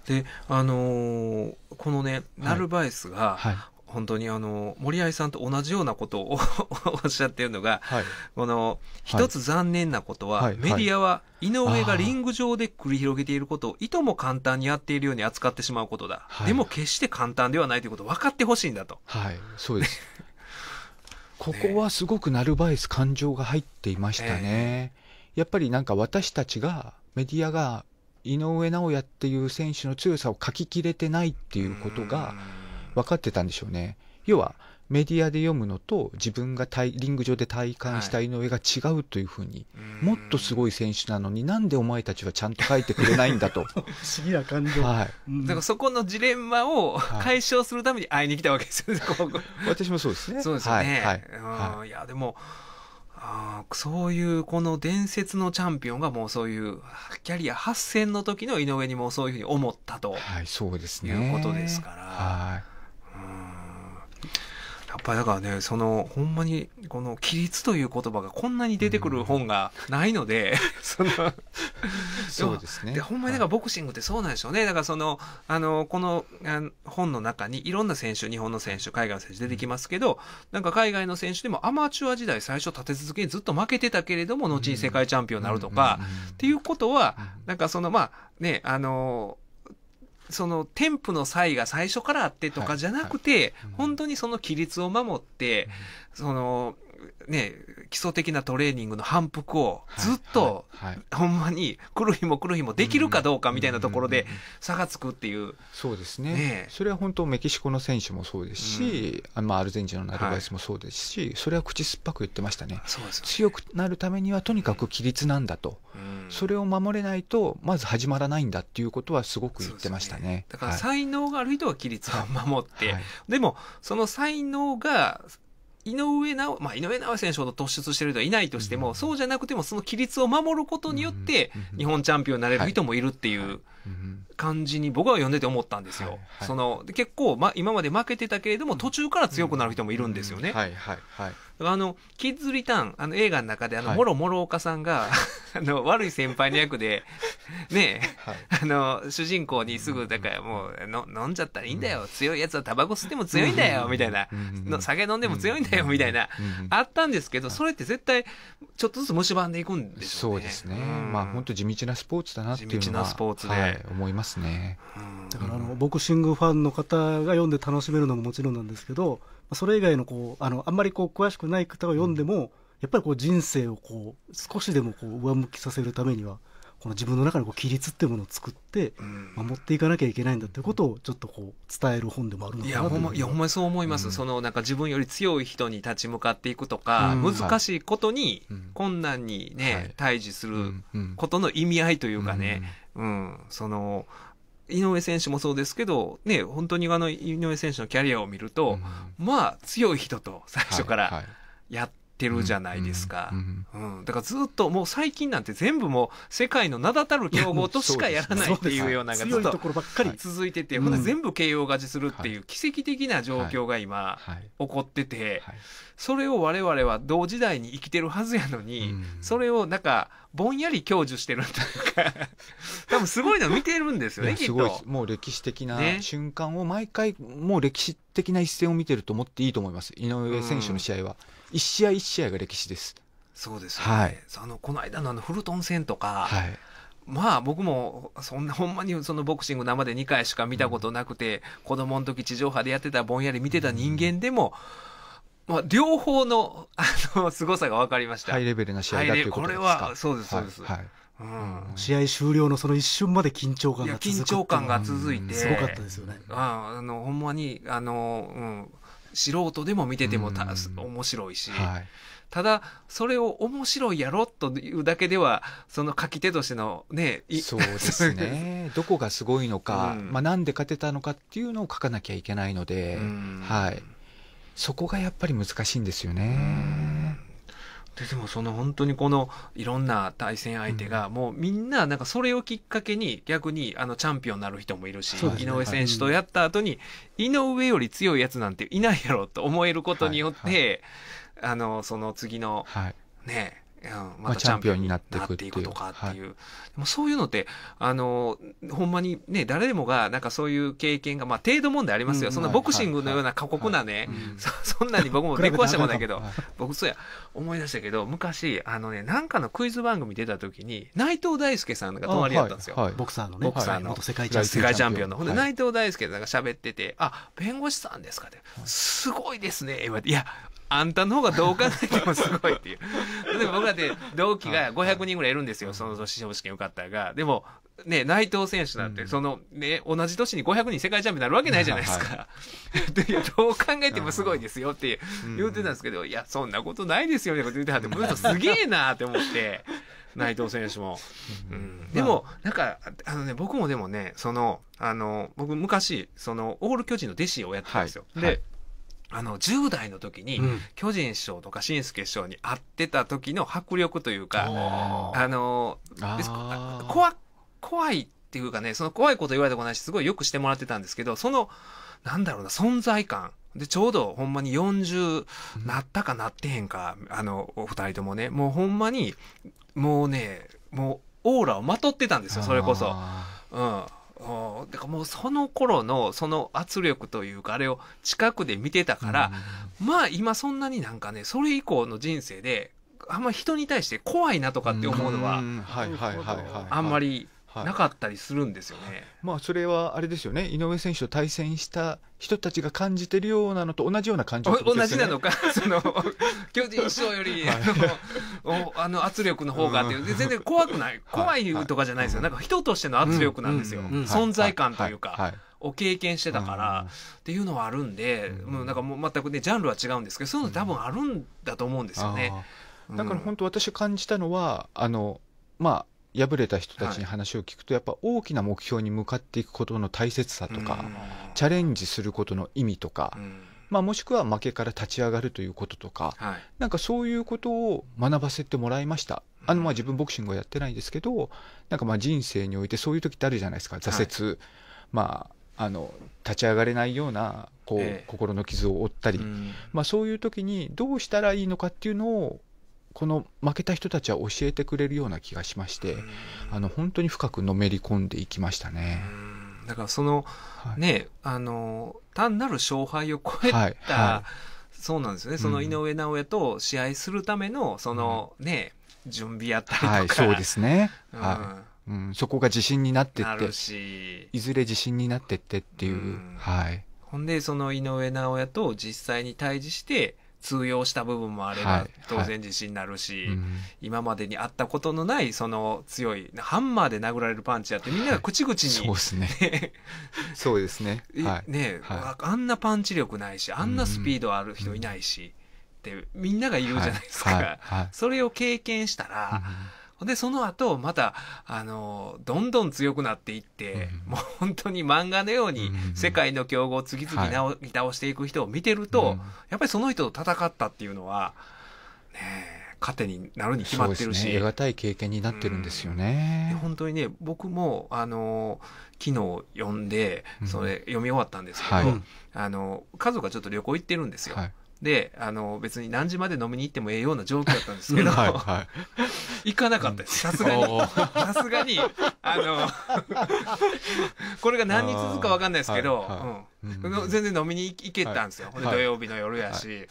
S1: であのー、このねナルバイスが、はい、本当にあの森合さんと同じようなことを おっしゃっているのが、はい、この一つ残念なことは、はい、メディアは井上がリング上で繰り広げていることをいとも簡単にやっているように扱ってしまうことだ、はい、でも決して簡単ではないということを分かってほしいんだと。
S3: はいそうです ここはすごくナルバイス感情が入っていましたね。やっぱりなんか私たちがメディアが井上尚弥っていう選手の強さを書ききれてないっていうことが。分かってたんでしょうね。要はメディアで読むのと自分がリング上で体感した井上が違うというふうに、はい、もっとすごい選手なのになんでお前たちはちゃんと書いてくれないんだと 不思議な感情、はい、うん、だから
S1: そこのジレンマを解消するために会いに来たわけですよね、は い、私もそうですねそうですね、はいはいはい、いやでもあそういうこの伝説のチャンピオンがもうそういうキャリア8戦の時の井上にもそういうふうに思ったと、はい、そうですねいうことですから。はいやっぱりだからねそのほんまにこの「規律」という言葉がこんなに出てくる本がないので、そのそうですねでほんまにだからボクシングってそうなんでしょうね、はい、だからそのあのこの本の中にいろんな選手日本の選手海外の選手出てきますけど、うん、なんか海外の選手でもアマチュア時代最初立て続けにずっと負けてたけれども後に世界チャンピオンになるとか、っていうことは、なんかそのまあねあのその添付の際が最初からあってとかじゃなくて、はいはい、本当にその規律を守って、うん、そのね、基礎的なトレーニングの反復をずっと、はいはい、ほんまに来る日も来る日もできるかどうかみたいなところで差がつくっていう。そうですね。ねそれは本当メキシコの選手もそうで
S3: すし、うん、アルゼンチンのアルバイスもそうですし、はい、それは口酸っぱく言ってましたね。ね強くなるためにはとにかく規律なんだと。うん、それを守れないとまず始まらないんだっていうことはすごく言ってましたね。ねだから
S1: 才能がある人は規律を守って、でもその才能が井上尚、まあ、井上尚選手ほど突出してる人はいないとしても、うん、そうじゃなくてもその規律を守ることによって日本チャンピオンになれる人もいるっていう、感じに僕は読んでて思ったんですよ。はいはい、その結構、ま、今まで負けてたけれども途中から強くなる人もいるんですよね。あのキッズリターンあの映画の中であの、はい、もろもろ岡さんが あの悪い先輩の役でね、はい、あの主人公にすぐだからもうの飲んじゃったらいいんだよ、うん、強いやつはタバコ吸っても強いんだよみたいな、の酒飲んでも強いんだよみたいな、あったんですけどそれって絶対ちょっとずつ蝕んでいくん
S3: でしょうね。そうですね、まあ本当地道なスポーツだなっていうのは、思います。ですね
S2: だからあのボクシングファンの方が読んで楽しめるのももちろんなんですけどそれ以外のこうあのあんまりこう詳しくない方が読んでも、やっぱりこう人生をこう少しでもこう上向きさせるためにはこの自分の中のこう規律っていうものを作って守っていかなきゃいけないんだということをちょっとこう伝える本でもあるのかなと、ま、いやほんまに
S1: そう思います、うん、そのなんか自分より強い人に立ち向かっていくとか、うん、難しいことに、困難にね、対峙することの意味合いというかね、うん、うん、その井上選手もそうですけど、ね、本当にあの井上選手のキャリアを見ると、まあ強い人と最初からやって。はいってるじゃないですか、うんだからずっともう最近なんて全部もう世界の名だたる強豪としかやらないっていうようなのがずっと続いてて、ほんで全部慶応勝ちするっていう奇跡的な状況が今起こってて、それを我々は同時代に生きてるはずやのに、それをなんかぼんやり享受してるというか多分すごいの見てるんですよねすごい
S3: もう歴史的な瞬間を毎回、もう歴史的な一戦を見てると思っていいと思います井上選手の試合は、一試合一試合が歴史です。
S1: そうです、ね、はい、あのこの間のあのフルトン戦とか、はい、まあ僕もそんなほんまにそのボクシング生で2回しか見たことなくて、子供の時地上波でやってたぼんやり見てた人間でも、まあ、両方のあの凄さが分かりましたハイレ
S3: ベルな試合だということですかこれはそうですそうです、はい、は
S1: いうん、試合
S2: 終了のその一瞬まで緊張感が続く緊張感が続いて、すごかったですよね。
S1: ああのほんまにあの、うん、素人でも見ててもた、面白いし、はい、ただそれを面白いやろというだけではその書き手としてのねそうですね
S3: どこがすごいのか、うん、まあ、なんで勝てたのかっていうのを書かなきゃいけないので、はい、そこがやっぱり難しいんですよね。
S1: ででもその本当にこのいろんな対戦相手が、もうみんななんかそれをきっかけに逆にあのチャンピオンになる人もいるし、ね、井上選手とやった後に、井上より強いやつなんていないやろと思えることによって、はいはい、あのその次の、はい、ねうん、またチャンピオ
S3: ンになっていくっていうとか
S1: っていう、はい、でもそういうのってあのほんまにね誰でもがなんかそういう経験がまあ程度問題ありますよ、うん、そんなボクシングのような過酷なね、そんなに僕も出くわしてもなだけど僕そうや思い出したけど昔あのねなんかのクイズ番組出た時に内藤大輔さんが泊まりやったんですよ、はいはい、
S3: ボクサーのねボク
S1: サーの世界チャンピオンのほんで内藤大輔さんが喋ってて「あ弁護士さんですか?」って「すごいですね」言われて「いやあんたの方がどう考えてもすごいっていう。ば 僕だって同期が500人ぐらいいるんですよ、その年の試験受かったが。でも、ね、内藤選手なんて、その、ね、同じ年に500人世界チャンピオンになるわけないじゃないですか。い どう考えてもすごいですよって言うてたんですけど、いや、そんなことないですよみたいなこと言ってはって、この人すげえなって思って、内藤選手も。うん、でも、なんか、あのね、僕もでもね、その、あの、僕昔、その、オール巨人の弟子をやってたんですよ。で、あの10代の時に、巨人師匠とか紳助師匠に会ってた時の迫力というかあの怖怖いっていうかねその怖いこと言われたことないしすごいよくしてもらってたんですけどそのなんだろうな存在感でちょうどほんまに40なったかなってへんか、あのお二人ともねもうほんまにもうねもうオーラをまとってたんですよそれこそ。うんだからもうその頃のその圧力というかあれを近くで見てたから、うん、まあ今そんなになんかねそれ以降の人生であんま人に対して怖いなとかって思うのはあんまりなかったりするんですよね、はい、
S3: まあ、それはあれですよね、井上選手と対戦した人たちが感じてるようなのと同じような感じ、ね、同じなの
S1: か、その巨人師匠より、あの圧力の方がっていう、全然怖くない、怖いとかじゃないですよ、なんか人としての圧力なんですよ、存在感というか。を経験してたから、っていうのはあるんで、もうなんかもう全くねジャンルは違うんですけどそういうの多分あるんだと思うんですよね。だから本当
S3: 私感じたのはあのまあ敗れた人たちに話を聞くと、やっぱ大きな目標に向かっていくことの大切さとか、チャレンジすることの意味とか、まあ、もしくは負けから立ち上がるということとか、はい、なんかそういうことを学ばせてもらいました。あのまあ自分ボクシングはやってないんですけど、なんかまあ人生においてそういう時ってあるじゃないですか、挫折、はい、まあ、あの立ち上がれないようなこう、心の傷を負ったり、まあ、そういう時にどうしたらいいのかっていうのをこの負けた人たちは教えてくれるような気がしまして、あの本当に深くのめり込んでいきまし
S1: たね。だからその、はい、ねあの単なる勝敗を超えた、はいはい、そうなんですよね、うん、その井上尚弥と試合するためのその、うん、ね準備やったりとか、そうですね、
S3: うん、はいうん、そこが自信になってっていずれ自信になってってっていう、はい、
S1: ほんでその井上尚弥と実際に対峙して通用した部分もあれば当然自信になるし、はいはい、今までにあったことのないその強いハンマーで殴られるパンチやってみんなが口々に、そうですね
S3: そうですね,、はい、
S1: ね、はい、あんなパンチ力ないしあんなスピードある人いないし、ってみんなが言うじゃないですか、それを経験したら、で、その後、また、あの、どんどん強くなっていって、うん、もう本当に漫画のように、世界の強豪を次々に倒していく人を見てると、うん、やっぱりその人と戦ったっていうのは、ね糧になるに決まってるし。ね、得たい
S3: 経験になってるんですよね。
S1: うん、本当にね、僕も、あの、昨日読んで、それ読み終わったんですけど、はい、あの、家族がちょっと旅行行ってるんですよ。はいであの別に何時まで飲みに行ってもええような状況だったんですけど、はいはい、行かなかったですさすがにさすがにあの これが何日続くか分かんないですけど、はいはいうん、全然飲みに行けたんですよ、はい、土曜日の夜やし、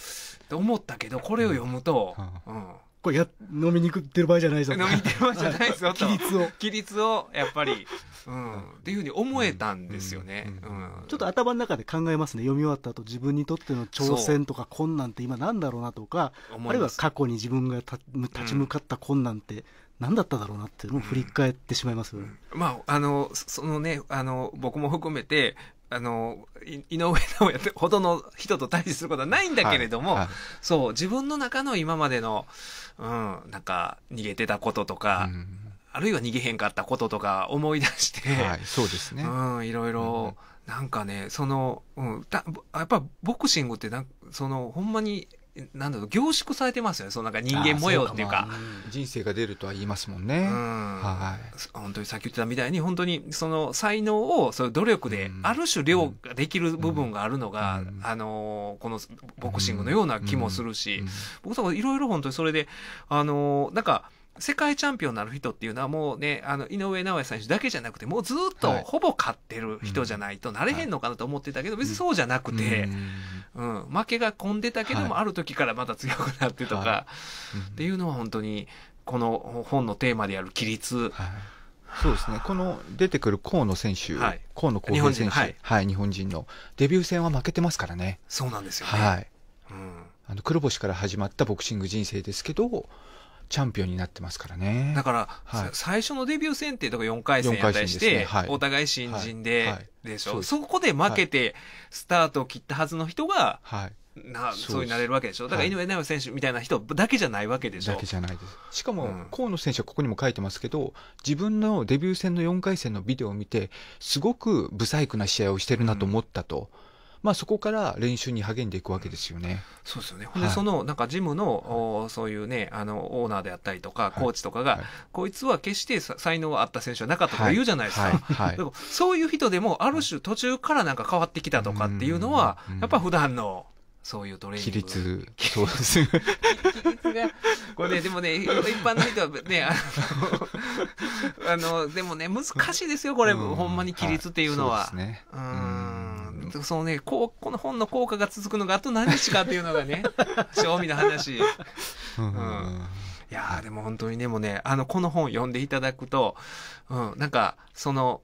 S1: と思ったけどこれを読むと、うん、うん
S2: これや飲みに行ってる場合じゃないぞ飲みに行って
S1: る場合じゃないぞと 規律を規律をやっぱりうん、っていうふうに思えたんですよね、うん
S2: ちょっと頭の中で考えますね読み終わった後自分にとっての挑戦とか困難って今なんだろうなとかあるいは過去に自分が立ち向かった困難って何だっただろうなっていうのを振り返ってしまいます、うん、
S1: まああのそのねあの僕も含めてあの、井上直弥ほどの人と対峙することはないんだけれども、はいはい、そう、自分の中の今までの、うん、なんか、逃げてたこととか、うんあるいは逃げへんかったこととか思い出して、はい、そうですね、うん、いろいろ、うん、なんかねその、うん、たやっぱボクシングってなんそのほんまになんだろう凝縮されてますよねそのなんか人間模様っていうか、まあ、人生が出るとは言いますもんね、うんはい、本当にさっき言ってたみたいに本当にその才能をその努力である種量ができる部分があるのが、うん、あのー、このボクシングのような気もするし、うん、僕とかいろいろ本当にそれであのー、なんか世界チャンピオンになる人っていうのはもうねあの井上尚弥選手だけじゃなくてもうずっとほぼ勝ってる人じゃないとなれへんのかなと思ってたけど、別にそうじゃなくて、うん、負けが込んでたけども、ある時からまた強くなってとか、っていうのは本当にこの本のテーマである規律、
S3: そうですね、この出てくる河野選手、はい、河野浩平選手、はい、はい、日本人のデビュー戦は負けてますからね。そうなんですよね、はいうん、あの黒星から始まったボクシング人生ですけど、チャンピオンになってますから
S1: ね。だから、はい、最初のデビュー戦ってとか4回戦やったりして、ねはい、お互い新人で、でしょ、そこで負けて、スタートを切ったはずの人が、なそうになれるわけでしょだから井上尚弥選手みたいな人だけじゃないわけでしょだけじゃないで
S3: すしかも、うん、河野選手はここにも書いてますけど自分のデビュー戦の4回戦のビデオを見てすごく不細工な試合をしてるなと思ったと、うんまあ、そこから練習に励んでいくわけですよね。そうです
S1: よね。はい、その、なんかジムの、そういうね、あの、オーナーであったりとか、コーチとかが、はい、こいつは決して才能があった選手はなかったとか言うじゃないですか。はい、でもそういう人でも、ある種途中からなんか変わってきたとかっていうのは、やっぱ普段の、そういうトレーニ
S3: ング。規律。規
S1: 律が、これね、でもね、一般の人はね、あの、あのでもね、難しいですよ、これ、うん、ほんまに規律っていうのは。はい、そうですね。うん、そのねこうこの本の効果が続くのがあと何日かっていうのがね正 味の話。
S3: うん、うん
S1: いやでも本当にでもね、あの、この本読んでいただくと、うん、なんか、その、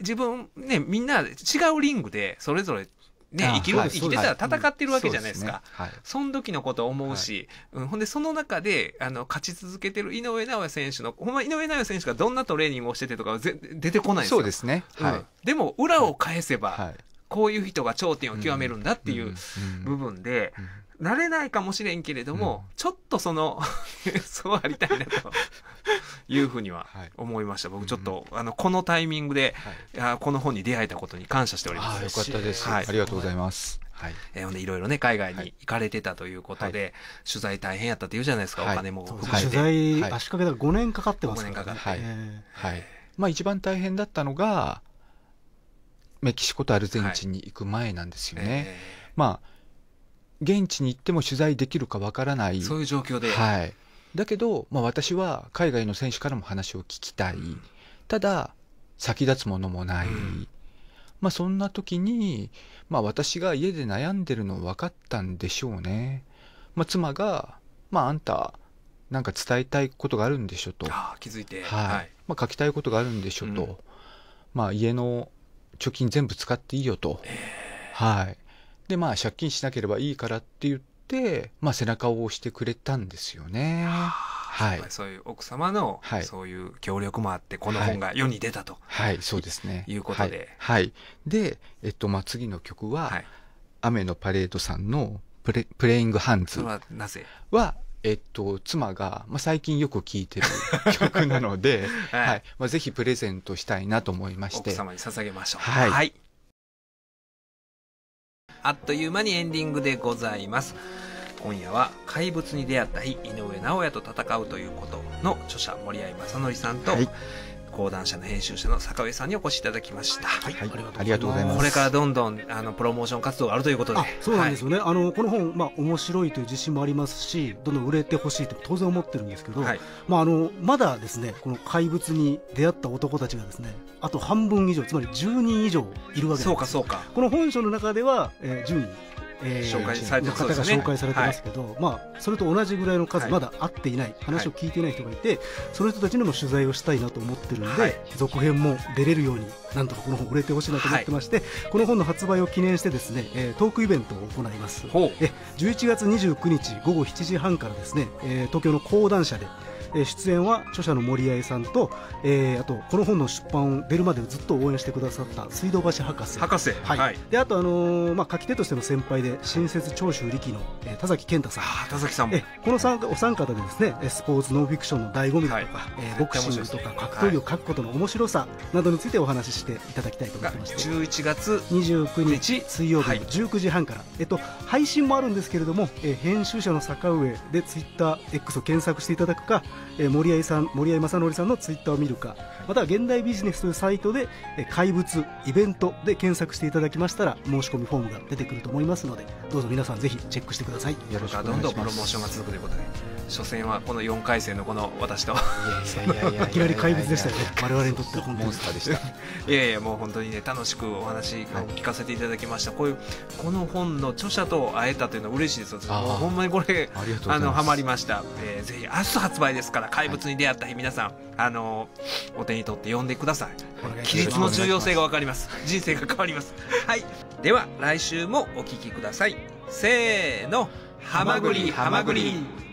S1: 自分、ね、みんな違うリングで、それぞれ、ね、生きる、はい、生きてたら戦ってるわけじゃないですか。はい、そ、ねはい、の時のことを思うし、うん、ほんで、その中で、あの、勝ち続けてる井上尚弥選手の、ほんま井上尚弥選手がどんなトレーニングをしててとかぜ、出てこないんですよ。そうですね。はい、うん、でも、裏を返せば、はい、こういう人が頂点を極めるんだっていう部分で、なれないかもしれんけれども、うん、ちょっとその そうありたいなと いうふうには思いました、はい、僕ちょっと、あのこのタイミングで、はい、この本に出会えたことに感謝しておりますよかったです、はい、ありがとうございます、はいえー、いろいろね海外に行かれてたということで、はい、取材大変やったっていうじゃないですか、お金も含めて取
S3: 材足掛けだか5年かかってますね、5年かかって、はいまあ、一番大変だったのがメキシコとアルゼンチンに行く前なんですよね。はいえー、まあ現地に行っても取材できるかわからないそういう状況で、はい、だけど、まあ、私は海外の選手からも話を聞きたい、うん、ただ先立つものもない、うん、まあ、そんな時に、まあ、私が家で悩んでるの分かったんでしょうね、まあ、妻が、まあ、あんたなんか伝えたいことがあるんでしょとあ気づいて、はい、はい、まあ、書きたいことがあるんでしょと、うん、まあ、家の貯金全部使っていいよと、えー、はいでまあ借金しなければいいからって言って、まあ、背中を押してくれたんですよね。はい、そ
S1: ういう奥様の、はい、そういう協
S3: 力もあってこの本が世に出たと、はい、はい、そうですねいうことで、はい、はい、で、えっとまあ、次の曲は、雨のパレード」さんのプレ「プレイングハンズは」はえっと、妻が、まあ、最近よく聴いてる 曲なので、はい、はい、まあ、ぜひプレゼントしたいなと思いまして。奥様に
S1: 捧げましょう。はい、はいあっという間にエンディングでございます。今夜は怪物に出会った日、井上尚弥と戦うということの著者森合正則さんと、はい、講談社の編集者の坂上さんにお越しいただきました。はい、ありがとうございます。これからどんどんあのプロモーション活動があるということで、そうなんで
S2: すよね。はい、あのこの本まあ面白いという自信もありますし、どんどん売れてほしいと当然思ってるんですけど、はい、まああのまだですねこの怪物に出会った男たちがですね、あと半分以上つまり10人以上いるわけです。そうかそうか。この本書の中では、えー、10人。えー、紹介されて、ね、方が紹介されてますけど、はい、まあ、それと同じぐらいの数、まだ会っていない話を聞いていない人がいて、はい、その人たちにも取材をしたいなと思ってるんで、続編も出れるようになんとかこの本売れてほしいなと思ってまして、この本の発売を記念してですね、えー、トークイベントを行いますえ11月29日午後7時半からですね、えー、東京の講談社でえ出演は著者の森合さんと、えー、あとこの本の出版を出るまでずっと応援してくださった水道橋博士
S1: 博士、はい、はい、
S2: であと、あのー、まあ、書き手としての先輩で新設長州力の、えー、田崎健太さん田崎さんも、えこのさんお三方でですねスポーツノンフィクションの醍醐味だとか、はい、えー、ボクシングとか格闘技を書くことの面白さなどについてお話ししていただきたいと思いまして、11月29日水曜日19時半から、はい、えっと、配信もあるんですけれども、えー、編集者の坂上でツイッター X を検索していただくかえ森合さん森合正則さんのツイッターを見るか、または現代ビジネスというサイトで「え怪物イベント」で検索していただきましたら申し込みフォームが出てくると思いますのでどうぞ皆さんぜひチェックしてくださいよろしくどんどんプロモーションが続く
S1: ということで初戦はこの4回戦のこの私といきなり怪物でしたよね我々にとっては本当モンスターでした いやいやもう本当にね楽しくお話聞かせていただきました、はい、こういうこの本の著者と会えたというのは嬉しいですほんまにこれあのハマりました、えー、ぜひ明日発売ですから怪物に出会った日、皆さん、あのお手に取って読んでください。規律の重要性がわかります。人生が変わります。はい。では、来週もお聴きください。せーの、ハマグリハマグリ